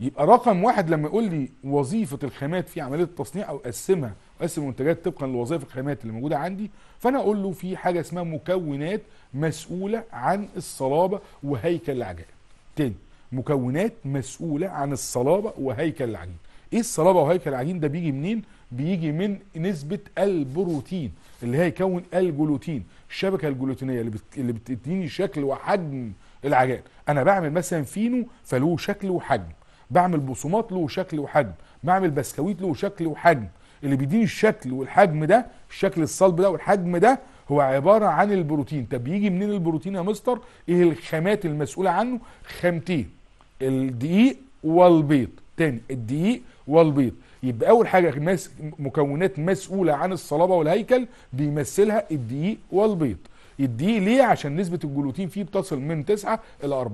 يبقى رقم واحد لما يقول لي وظيفه الخامات في عمليه التصنيع او قسمها اقسم المنتجات طبقا للوظائف الخامات اللي موجوده عندي فانا اقول له في حاجه اسمها مكونات مسؤوله عن الصلابه وهيكل العجائن تاني مكونات مسؤوله عن الصلابه وهيكل العجين ايه الصلابه وهيكل العجين ده بيجي منين بيجي من نسبه البروتين اللي هيكون الجلوتين الشبكه الجلوتينيه اللي بتديني شكل وحجم العجائن انا بعمل مثلا فينو فله شكل وحجم بعمل بصومات له شكل وحجم بعمل بسكويت له شكل وحجم اللي بيديني الشكل والحجم ده الشكل الصلب ده والحجم ده هو عبارة عن البروتين طب يجي منين البروتين يا مستر ايه الخامات المسؤولة عنه خامتين الدقيق والبيض تاني الدقيق والبيض يبقى اول حاجة مكونات مسؤولة عن الصلابة والهيكل بيمثلها الدقيق والبيض يديه ليه عشان نسبه الجلوتين فيه بتصل من 9 الى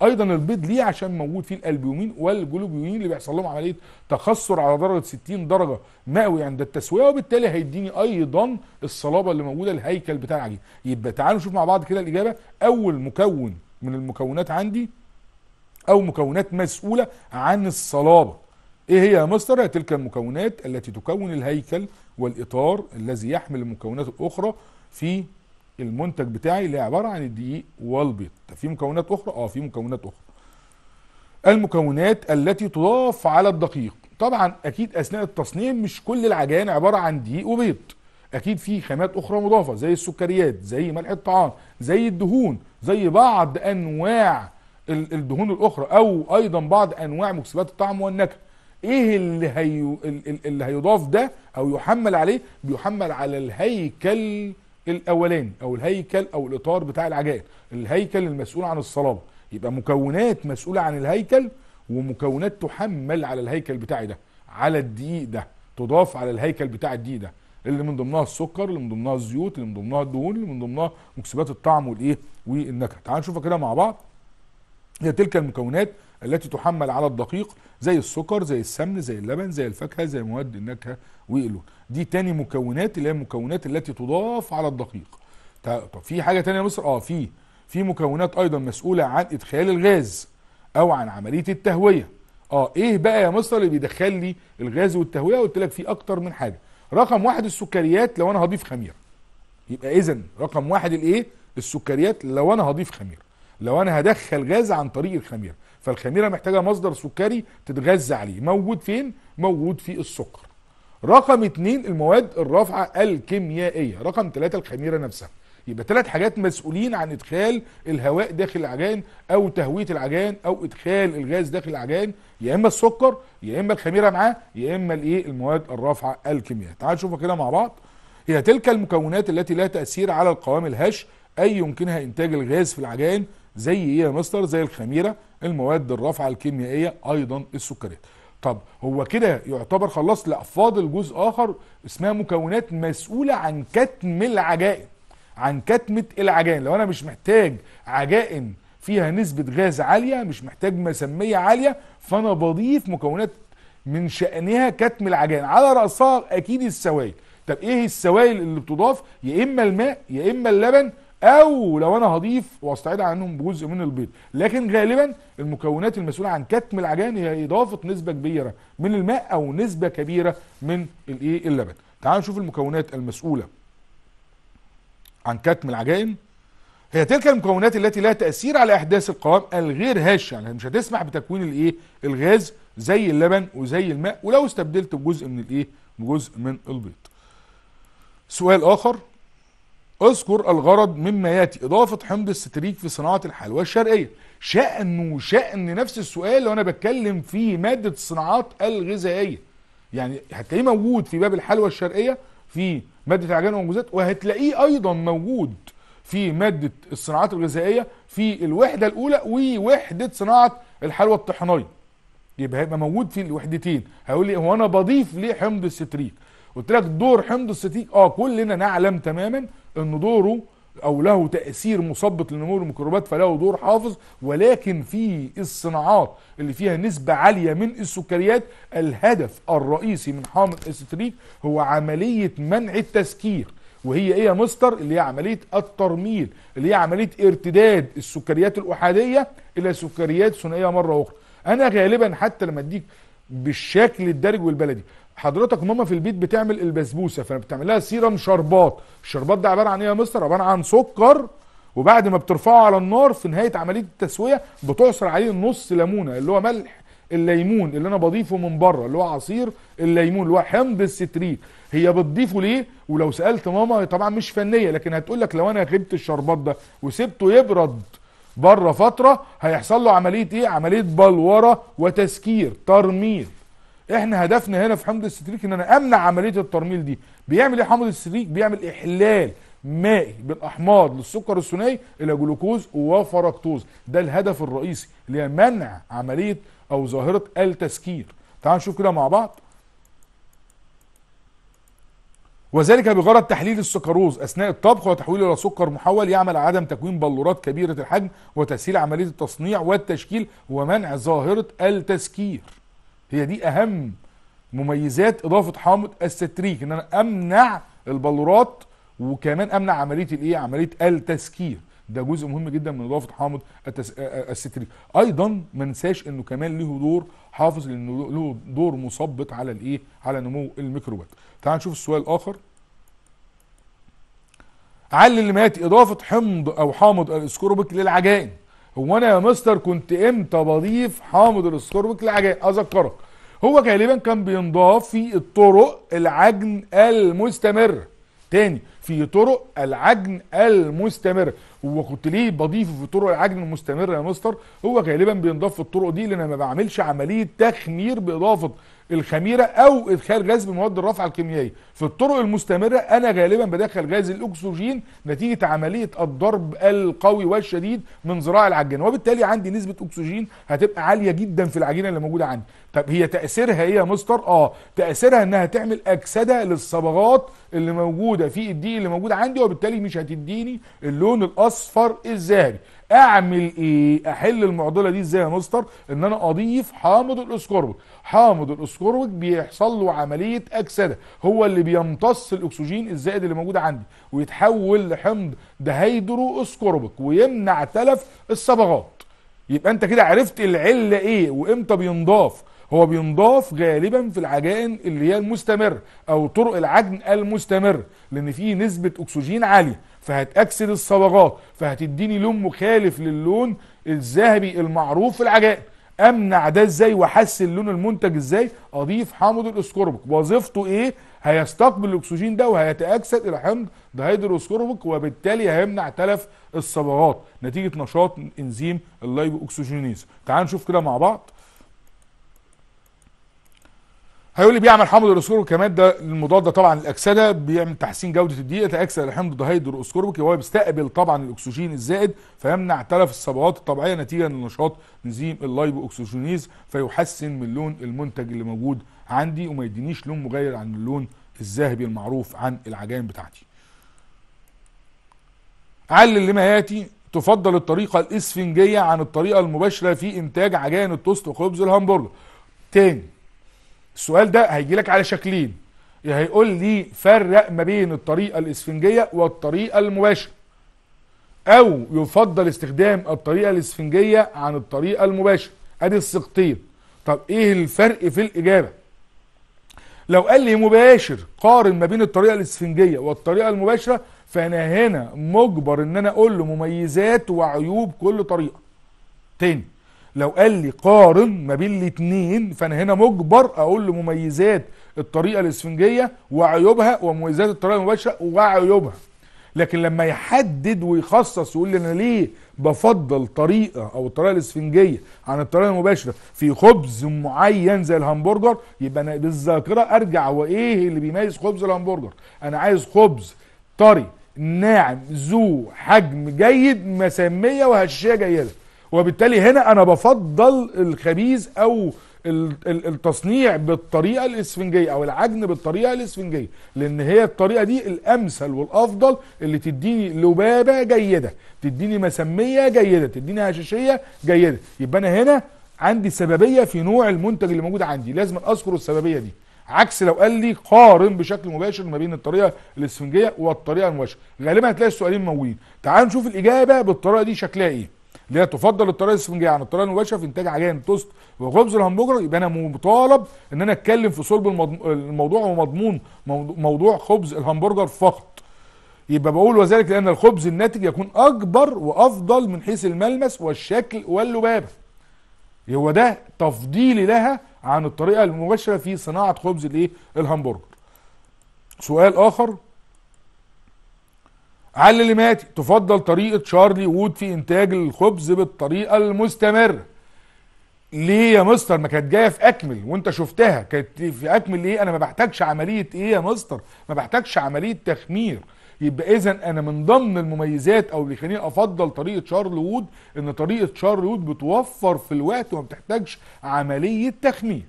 14% ايضا البيض ليه عشان موجود فيه الالبيومين والجلوبيومين اللي بيحصل لهم عمليه تخثر على درجه 60 درجه مئوي عند التسويه وبالتالي هيديني ايضا الصلابه اللي موجوده الهيكل بتاع العجين يبقى تعالوا نشوف مع بعض كده الاجابه اول مكون من المكونات عندي او مكونات مسؤوله عن الصلابه ايه هي يا مستر تلك المكونات التي تكون الهيكل والاطار الذي يحمل المكونات الاخرى في المنتج بتاعي اللي عباره عن الدقيق والبيض في مكونات اخرى اه في مكونات اخرى المكونات التي تضاف على الدقيق طبعا اكيد اثناء التصنيع مش كل العجائن عباره عن دقيق وبيض اكيد في خامات اخرى مضافه زي السكريات زي ملح الطعام زي الدهون زي بعض انواع الدهون الاخرى او ايضا بعض انواع مكسبات الطعم والنكهه ايه اللي هي اللي هيضاف ده او يحمل عليه بيحمل على الهيكل الاولاني او الهيكل او الاطار بتاع العجائن الهيكل المسؤول عن الصلابه يبقى مكونات مسؤوله عن الهيكل ومكونات تحمل على الهيكل بتاعي ده على الدقيق ده تضاف على الهيكل بتاع الدقيق ده اللي من ضمنها السكر اللي من ضمنها الزيوت اللي من ضمنها الدهون اللي من ضمنها مكسبات الطعم والايه والنكهه تعال نشوفها كده مع بعض هي تلك المكونات التي تحمل على الدقيق زي السكر زي السمن زي اللبن زي الفاكهه زي مواد النكهه واللون دي تاني مكونات اللي هي المكونات التي تضاف على الدقيق طب في حاجه تانية يا مصر اه في في مكونات ايضا مسؤوله عن ادخال الغاز او عن عمليه التهويه اه ايه بقى يا مصر اللي بيدخل لي الغاز والتهويه قلت لك في اكتر من حاجه رقم واحد السكريات لو انا هضيف خميره يبقى اذا رقم واحد الايه السكريات لو انا هضيف خميره لو انا هدخل غاز عن طريق الخميره فالخميره محتاجه مصدر سكري تتغذى عليه موجود فين موجود في السكر رقم اتنين المواد الرافعه الكيميائيه رقم ثلاثة الخميره نفسها يبقى ثلاث حاجات مسؤولين عن ادخال الهواء داخل العجان او تهويه العجان او ادخال الغاز داخل العجان يا اما السكر يا اما الخميره معاه يا اما الايه المواد الرافعه الكيميائيه تعال نشوفها كده مع بعض هي تلك المكونات التي لا تاثير على القوام الهش اي يمكنها انتاج الغاز في العجان زي ايه يا مستر زي الخميره المواد الرافعه الكيميائيه ايضا السكريات طب هو كده يعتبر خلاص لا فاضل جزء اخر اسمها مكونات مسؤوله عن كتم العجائن عن كتمه العجائن لو انا مش محتاج عجائن فيها نسبه غاز عاليه مش محتاج مسميه عاليه فانا بضيف مكونات من شانها كتم العجائن على راسها اكيد السوائل طب ايه السوائل اللي بتضاف يا اما الماء يا اما اللبن او لو انا هضيف واستعيد عنهم جزء من البيض لكن غالبا المكونات المسؤوله عن كتم العجائن هي اضافه نسبه كبيره من الماء او نسبه كبيره من الايه اللبن تعالوا نشوف المكونات المسؤوله عن كتم العجائن هي تلك المكونات التي لها تاثير على احداث القوام الغير هش يعني مش هتسمح بتكوين الايه الغاز زي اللبن وزي الماء ولو استبدلت بجزء من الايه بجزء من البيض سؤال اخر اذكر الغرض مما ياتي اضافه حمض الستريك في صناعه الحلوى الشرقيه شان وشان نفس السؤال لو انا بتكلم في ماده الصناعات الغذائيه يعني هتلاقيه موجود في باب الحلوى الشرقيه في ماده العجائن والمنجزات وهتلاقيه ايضا موجود في ماده الصناعات الغذائيه في الوحده الاولى ووحده صناعه الحلوى الطحينيه يبقى هيبقى موجود في الوحدتين هيقول لي هو انا بضيف ليه حمض الستريك قلت لك دور حمض الستريك اه كلنا نعلم تماما ان دوره او له تاثير مثبط لنمو الميكروبات فله دور حافظ ولكن في الصناعات اللي فيها نسبه عاليه من السكريات الهدف الرئيسي من حامض الاستريك هو عمليه منع التسكير وهي ايه يا مستر اللي هي عمليه الترميل اللي هي عمليه ارتداد السكريات الاحاديه الى سكريات ثنائيه مره اخرى انا غالبا حتى لما اديك بالشكل الدارج والبلدي حضرتك ماما في البيت بتعمل البسبوسه فبتعمل لها سيرم شربات الشربات ده عباره عن ايه يا مستر عباره عن سكر وبعد ما بترفعه على النار في نهايه عمليه التسويه بتعصر عليه نص ليمونه اللي هو ملح الليمون اللي انا بضيفه من بره اللي هو عصير الليمون اللي هو حمض الستريك هي بتضيفه ليه ولو سالت ماما طبعا مش فنيه لكن هتقول لك لو انا غبت الشربات ده وسبته يبرد بره فتره هيحصل له عمليه ايه عمليه بلوره وتسكير ترميل احنا هدفنا هنا في حمض الستريك ان انا امنع عمليه الترميل دي بيعمل ايه حمض الستريك بيعمل احلال مائي بالاحماض للسكر الثنائي الى جلوكوز وفركتوز ده الهدف الرئيسي اللي هي منع عمليه او ظاهره التسكير تعالوا نشوف كده مع بعض وذلك بغرض تحليل السكروز اثناء الطبخ وتحويله الى سكر محول يعمل عدم تكوين بلورات كبيره الحجم وتسهيل عمليه التصنيع والتشكيل ومنع ظاهره التسكير هي دي اهم مميزات اضافه حامض الستريك ان انا امنع البلورات وكمان امنع عمليه الايه عمليه التسكير ده جزء مهم جدا من اضافه حامض آه، آه، الستريك ايضا ما ننساش انه كمان له دور حافظ لانه له دور مثبط على الايه على نمو الميكروبات تعال نشوف السؤال الاخر علل مات اضافه حمض او حامض الاسكوربيك للعجائن هو انا يا مستر كنت امتى بضيف حامض الاسكوربيك للعجائن اذكرك هو غالبا كان بينضاف في الطرق العجن المستمر تاني في طرق العجن المستمر وكنت ليه بضيفه في طرق العجن المستمره يا مستر هو غالبا بينضاف في الطرق دي لان انا ما بعملش عمليه تخمير باضافه الخميره او ادخال غاز بمواد الرفع الكيميائي في الطرق المستمره انا غالبا بدخل غاز الاكسجين نتيجه عمليه الضرب القوي والشديد من ذراع العجينه وبالتالي عندي نسبه اكسجين هتبقى عاليه جدا في العجينه اللي موجوده عندي طب هي تاثيرها ايه يا مستر اه تاثيرها انها تعمل اكسده للصبغات اللي موجوده في الدقيق اللي موجود عندي وبالتالي مش هتديني اللون الاصفر الزهري اعمل ايه احل المعضله دي ازاي يا مستر ان انا اضيف حامض الاسكوربيك حامض الاسكوربيك بيحصل له عمليه اكسده هو اللي بيمتص الاكسجين الزائد اللي موجود عندي ويتحول لحمض دهيدرو اسكوربيك ويمنع تلف الصبغات يبقى انت كده عرفت العله ايه وامتى بينضاف هو بينضاف غالبا في العجائن اللي هي المستمر او طرق العجن المستمر لان فيه نسبه اكسجين عاليه فهتأكسد الصبغات فهتديني لون مخالف للون الذهبي المعروف في العجائب امنع ده ازاي واحسن لون المنتج ازاي اضيف حامض الاسكوربك وظيفته ايه هيستقبل الاكسجين ده وهيتاكسد الى حمض دهيدروسكوربيك وبالتالي هيمنع تلف الصبغات نتيجه نشاط انزيم اللايبو اكسجينيز تعال نشوف كده مع بعض هيقول لي بيعمل حمض الاسكوربيك كماده المضاد طبعا للاكسده بيعمل تحسين جوده الدقيقة تأكسد الحمض الدهيدرو اسكوربيك وهو بيستقبل طبعا الاكسجين الزائد فيمنع تلف الصبغات الطبيعيه نتيجه لنشاط انزيم اللايبو اكسجينيز فيحسن من لون المنتج اللي موجود عندي وما يدينيش لون مغاير عن اللون الذهبي المعروف عن العجائن بتاعتي. علل لما ياتي تفضل الطريقه الاسفنجيه عن الطريقه المباشره في انتاج عجائن التوست وخبز الهامبرجر. تاني السؤال ده هيجي لك على شكلين هيقول لي فرق ما بين الطريقه الاسفنجيه والطريقه المباشره او يفضل استخدام الطريقه الاسفنجيه عن الطريقه المباشره ادي السقطين طب ايه الفرق في الاجابه لو قال لي مباشر قارن ما بين الطريقه الاسفنجيه والطريقه المباشره فانا هنا مجبر ان انا اقول له مميزات وعيوب كل طريقه تاني لو قال لي قارن ما بين الاثنين فانا هنا مجبر اقول له مميزات الطريقه الاسفنجيه وعيوبها ومميزات الطريقه المباشره وعيوبها لكن لما يحدد ويخصص ويقول لي انا ليه بفضل طريقه او الطريقه الاسفنجيه عن الطريقه المباشره في خبز معين زي الهمبرجر يبقى انا بالذاكره ارجع وايه اللي بيميز خبز الهمبرجر انا عايز خبز طري ناعم ذو حجم جيد مسميه وهشيه جيده وبالتالي هنا انا بفضل الخبيز او التصنيع بالطريقه الاسفنجيه او العجن بالطريقه الاسفنجيه لان هي الطريقه دي الامثل والافضل اللي تديني لبابه جيده تديني مسميه جيده تديني هشاشيه جيده يبقى انا هنا عندي سببيه في نوع المنتج اللي موجود عندي لازم اذكر السببيه دي عكس لو قال لي قارن بشكل مباشر ما بين الطريقه الاسفنجيه والطريقه المباشره غالبا هتلاقي السؤالين موجودين تعال نشوف الاجابه بالطريقه دي شكلها ايه لا تفضل الطريقه الاسفنجيه عن يعني الطريقه المباشره في انتاج عجائن توست وخبز الهمبرجر يبقى انا مطالب ان انا اتكلم في صلب الموضوع ومضمون موضوع خبز الهمبرجر فقط يبقى بقول وذلك لان الخبز الناتج يكون اكبر وافضل من حيث الملمس والشكل واللبابه هو ده تفضيلي لها عن الطريقه المباشره في صناعه خبز الايه الهمبرجر سؤال اخر علي اللي ماتي تفضل طريقة شارلي وود في إنتاج الخبز بالطريقة المستمرة ليه يا مستر ما كانت جايه في اكمل وانت شفتها كانت في اكمل ليه انا ما بحتاجش عمليه ايه يا مستر ما بحتاجش عمليه تخمير يبقى اذا انا من ضمن المميزات او اللي يخليني افضل طريقه شارل وود ان طريقه شارل وود بتوفر في الوقت وما بتحتاجش عمليه تخمير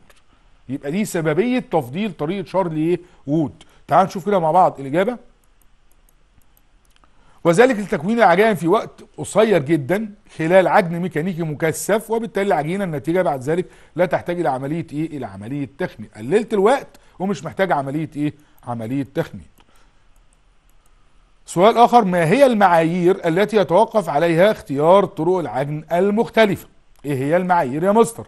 يبقى دي سببيه تفضيل طريقه شارل ايه وود تعال نشوف كده مع بعض الاجابه وذلك لتكوين العجائن في وقت قصير جدا خلال عجن ميكانيكي مكثف وبالتالي العجينه النتيجه بعد ذلك لا تحتاج الى عمليه ايه؟ الى عمليه تخمير، قللت الوقت ومش محتاج عمليه ايه؟ عمليه تخمير. سؤال اخر ما هي المعايير التي يتوقف عليها اختيار طرق العجن المختلفه؟ ايه هي المعايير يا مستر؟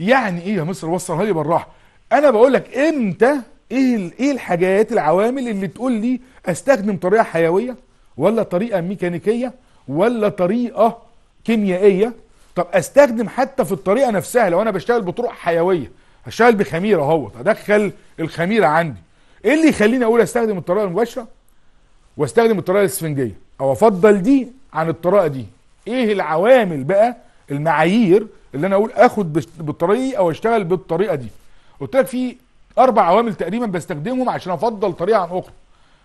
يعني ايه يا مستر وصلها لي بالراحه؟ انا بقول لك امتى ايه ايه الحاجات العوامل اللي تقول لي استخدم طريقه حيويه ولا طريقه ميكانيكيه ولا طريقه كيميائيه طب استخدم حتى في الطريقه نفسها لو انا بشتغل بطرق حيويه هشتغل بخميره اهو ادخل الخميره عندي ايه اللي يخليني اقول استخدم الطريقه المباشره واستخدم الطريقه الاسفنجيه او افضل دي عن الطريقه دي ايه العوامل بقى المعايير اللي انا اقول اخد بالطريقه او اشتغل بالطريقه دي قلت لك في اربع عوامل تقريبا بستخدمهم عشان افضل طريقه عن اخرى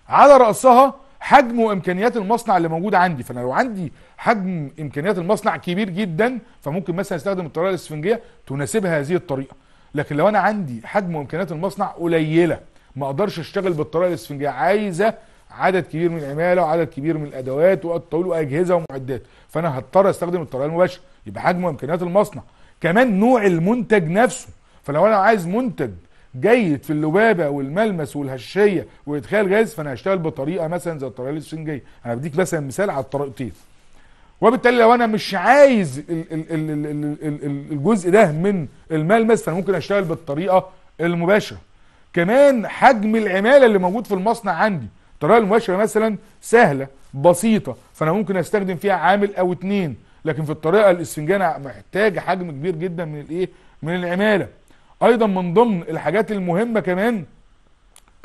على راسها حجم وامكانيات المصنع اللي موجود عندي فانا لو عندي حجم امكانيات المصنع كبير جدا فممكن مثلا استخدم الطريقه الاسفنجيه تناسبها هذه الطريقه لكن لو انا عندي حجم وامكانيات المصنع قليله ما اقدرش اشتغل بالطريقه الاسفنجيه عايزه عدد كبير من العماله وعدد كبير من الادوات وقت طويل واجهزه ومعدات فانا هضطر استخدم الطريقه المباشره يبقى حجم وامكانيات المصنع كمان نوع المنتج نفسه فلو انا عايز منتج جيد في اللبابه والملمس والهشيه وادخال غاز فانا هشتغل بطريقه مثلا زي الطريقه الاسفنجيه انا بديك مثلا مثال على الطريقتين وبالتالي لو انا مش عايز الجزء ده من الملمس فانا ممكن اشتغل بالطريقه المباشره كمان حجم العماله اللي موجود في المصنع عندي الطريقه المباشره مثلا سهله بسيطه فانا ممكن استخدم فيها عامل او اتنين لكن في الطريقه الاسفنجانه محتاج حجم كبير جدا من الايه من العماله ايضا من ضمن الحاجات المهمه كمان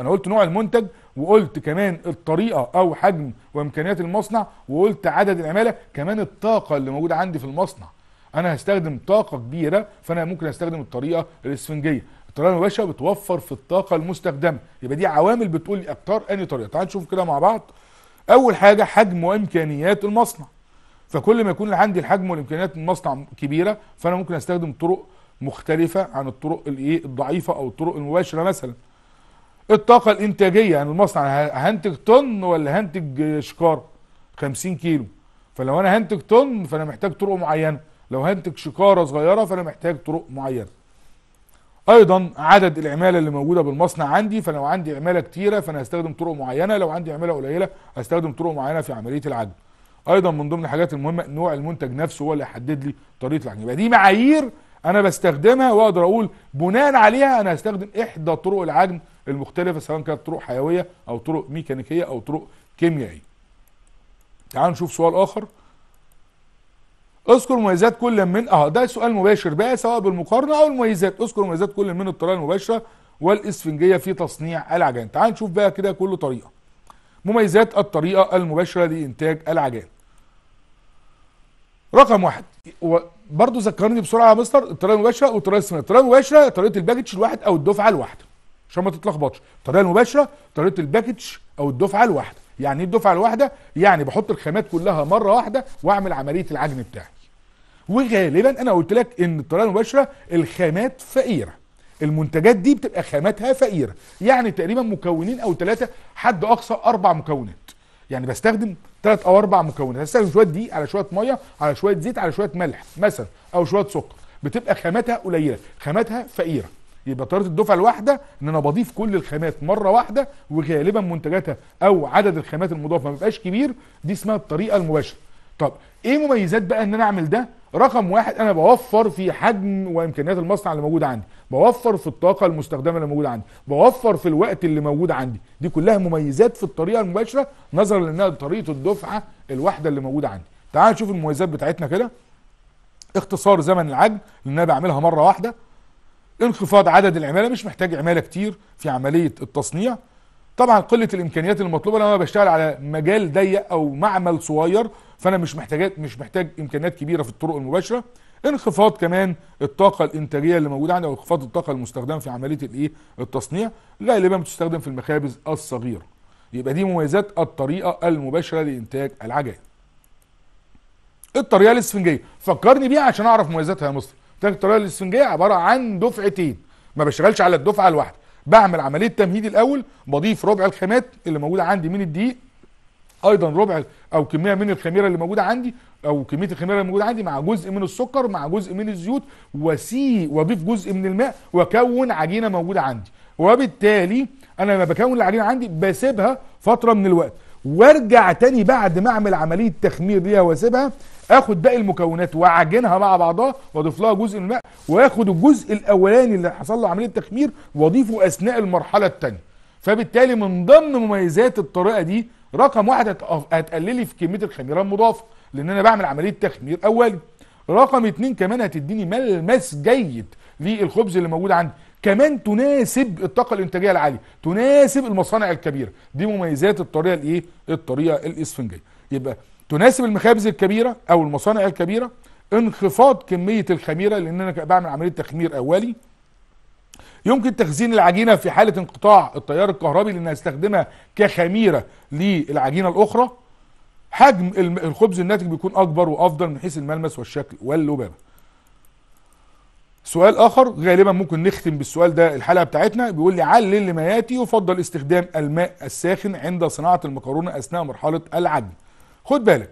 انا قلت نوع المنتج وقلت كمان الطريقه او حجم وامكانيات المصنع وقلت عدد العماله كمان الطاقه اللي موجوده عندي في المصنع انا هستخدم طاقه كبيره فانا ممكن استخدم الطريقه الاسفنجيه الطريقه المباشره بتوفر في الطاقه المستخدمه يبقى دي عوامل بتقول لي اختار انهي طريقه تعال نشوف كده مع بعض اول حاجه حجم وامكانيات المصنع فكل ما يكون عندي الحجم والامكانيات المصنع كبيره فانا ممكن استخدم طرق مختلفة عن الطرق الايه الضعيفة او الطرق المباشرة مثلا الطاقة الانتاجية يعني المصنع هنتج طن ولا هنتج شكار 50 كيلو فلو انا هنتج طن فانا محتاج طرق معينة لو هنتج شكارة صغيرة فانا محتاج طرق معينة ايضا عدد العمالة اللي موجودة بالمصنع عندي فلو عندي عمالة كتيرة فانا هستخدم طرق معينة لو عندي عمالة قليلة هستخدم طرق معينة في عملية العجن ايضا من ضمن الحاجات المهمة نوع المنتج نفسه هو اللي هيحدد لي طريقة العجن يبقى دي معايير انا بستخدمها واقدر اقول بناء عليها انا هستخدم احدى طرق العجن المختلفه سواء كانت طرق حيويه او طرق ميكانيكيه او طرق كيميائيه تعالوا نشوف سؤال اخر اذكر مميزات كل من اه ده سؤال مباشر بقى سواء بالمقارنه او المميزات اذكر مميزات كل من الطريقه المباشره والاسفنجيه في تصنيع العجان تعالوا نشوف بقى كده كل طريقه مميزات الطريقه المباشره لانتاج العجان رقم واحد برضه ذكرني بسرعه يا مستر الطريقه المباشره والطريقه السنويه الطريقه المباشره طريقه الباكج الواحد او الدفعه الواحده عشان ما تتلخبطش الطريقه المباشره طريقه الباكج او الدفعه الواحده يعني ايه الدفعه الواحده يعني بحط الخامات كلها مره واحده واعمل عمليه العجن بتاعي وغالبا انا قلت لك ان الطريقه المباشره الخامات فقيره المنتجات دي بتبقى خاماتها فقيره يعني تقريبا مكونين او ثلاثه حد اقصى اربع مكونات يعني بستخدم ثلاث او اربع مكونات هستخدم شويه دقيق على شويه ميه على شويه زيت على شويه ملح مثلا او شويه سكر بتبقى خاماتها قليله خاماتها فقيره يبقى طريقه الدفعه الواحده ان انا بضيف كل الخامات مره واحده وغالبا منتجاتها او عدد الخامات المضافه ما بيبقاش كبير دي اسمها الطريقه المباشره طب ايه مميزات بقى ان انا اعمل ده رقم واحد انا بوفر في حجم وامكانيات المصنع اللي موجود عندي بوفر في الطاقه المستخدمه اللي موجوده عندي بوفر في الوقت اللي موجود عندي دي كلها مميزات في الطريقه المباشره نظرا لانها طريقه الدفعه الواحده اللي موجوده عندي تعال نشوف المميزات بتاعتنا كده اختصار زمن العجن لان انا بعملها مره واحده انخفاض عدد العماله مش محتاج عماله كتير في عمليه التصنيع طبعا قله الامكانيات المطلوبه لما بشتغل على مجال ضيق او معمل صغير فانا مش محتاج مش محتاج امكانيات كبيره في الطرق المباشره انخفاض كمان الطاقه الانتاجيه اللي موجوده عندنا وانخفاض الطاقه المستخدمه في عمليه الايه التصنيع غالبا بتستخدم في المخابز الصغيره يبقى دي مميزات الطريقه المباشره لانتاج العجائن الطريقه الاسفنجيه فكرني بيها عشان اعرف مميزاتها يا مصر الطريقه الاسفنجيه عباره عن دفعتين ما بشتغلش على الدفعه الواحده بعمل عمليه تمهيد الاول بضيف ربع الخامات اللي موجوده عندي من الدقيق ايضا ربع او كميه من الخميره اللي موجوده عندي او كميه الخميره اللي موجوده عندي مع جزء من السكر مع جزء من الزيوت وسيه واضيف جزء من الماء واكون عجينه موجوده عندي وبالتالي انا لما بكون العجينه عندي بسيبها فتره من الوقت وارجع تاني بعد ما اعمل عمليه تخمير ليها واسيبها اخد باقي المكونات واعجنها مع بعضها واضيف لها جزء من الماء واخد الجزء الاولاني اللي حصل له عمليه تخمير واضيفه اثناء المرحله الثانيه فبالتالي من ضمن مميزات الطريقه دي رقم واحد هتقللي في كميه الخميره المضافه لان انا بعمل عمليه تخمير اولي رقم اتنين كمان هتديني ملمس جيد للخبز اللي موجود عندي كمان تناسب الطاقه الانتاجيه العاليه تناسب المصانع الكبيره دي مميزات الطريقه الايه الطريقه الاسفنجيه يبقى تناسب المخابز الكبيره او المصانع الكبيره انخفاض كميه الخميره لان انا بعمل عمليه تخمير اولي يمكن تخزين العجينه في حاله انقطاع التيار الكهربي لان استخدمها كخميره للعجينه الاخرى حجم الخبز الناتج بيكون اكبر وافضل من حيث الملمس والشكل واللبابه سؤال اخر غالبا ممكن نختم بالسؤال ده الحلقه بتاعتنا بيقول لي علل لما ياتي يفضل استخدام الماء الساخن عند صناعه المكرونه اثناء مرحله العجن خد بالك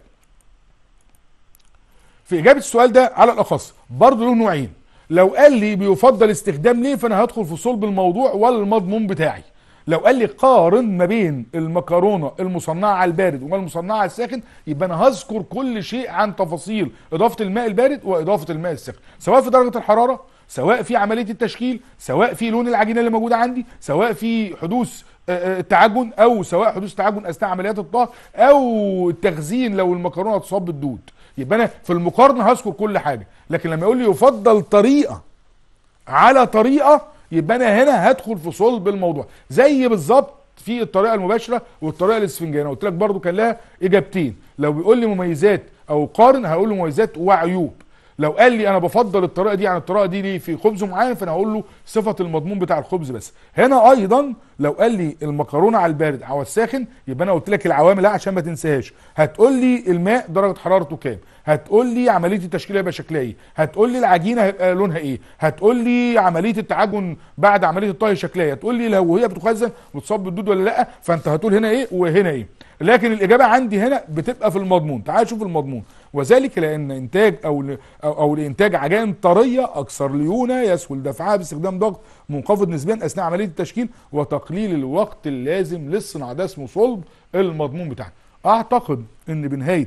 في اجابه السؤال ده على الاخص برضه له نوعين لو قال لي بيفضل استخدام ليه فانا هدخل في صلب الموضوع ولا المضمون بتاعي لو قال لي قارن ما بين المكرونه المصنعه على البارد وما المصنعه على الساخن يبقى انا هذكر كل شيء عن تفاصيل اضافه الماء البارد واضافه الماء الساخن سواء في درجه الحراره سواء في عمليه التشكيل سواء في لون العجينه اللي موجوده عندي سواء في حدوث آه، آه، التعجن او سواء حدوث تعجن اثناء عمليات الطهي او التخزين لو المكرونه اتصاب بالدود يبقى انا في المقارنه هذكر كل حاجه لكن لما يقول لي يفضل طريقه على طريقه يبقى انا هنا هدخل في صلب الموضوع زي بالظبط في الطريقه المباشره والطريقه الاسفنجانيه قلت لك برضو كان لها اجابتين لو بيقول لي مميزات او قارن هقول له مميزات وعيوب لو قال لي انا بفضل الطريقه دي عن الطريقه دي ليه في خبز معين فانا هقول له صفه المضمون بتاع الخبز بس هنا ايضا لو قال لي المكرونه على البارد او الساخن يبقى انا قلت لك العوامل عشان ما تنساهاش هتقول لي الماء درجه حرارته كام هتقول لي عمليه التشكيل هيبقى شكلها ايه هتقول لي العجينه هيبقى لونها ايه هتقول لي عمليه التعجن بعد عمليه الطهي شكلها إيه؟ هتقول لي لو هي بتخزن وتصب الدود ولا لا فانت هتقول هنا ايه وهنا ايه لكن الاجابه عندي هنا بتبقى في المضمون تعال شوف المضمون وذلك لان انتاج او او, أو لانتاج عجائن طريه اكثر ليونه يسهل دفعها باستخدام ضغط منخفض نسبيا اثناء عمليه التشكيل وتقليل الوقت اللازم للصناعه ده اسمه صلب المضمون بتاعنا اعتقد ان بنهايه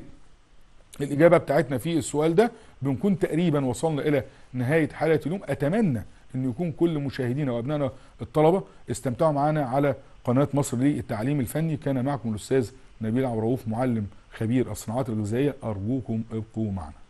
الاجابه بتاعتنا في السؤال ده بنكون تقريبا وصلنا الى نهايه حلقه اليوم اتمنى ان يكون كل مشاهدينا وابنائنا الطلبه استمتعوا معنا على قناه مصر للتعليم الفني كان معكم الاستاذ نبيل عبد الرؤوف معلم خبير الصناعات الغذائيه ارجوكم ابقوا معنا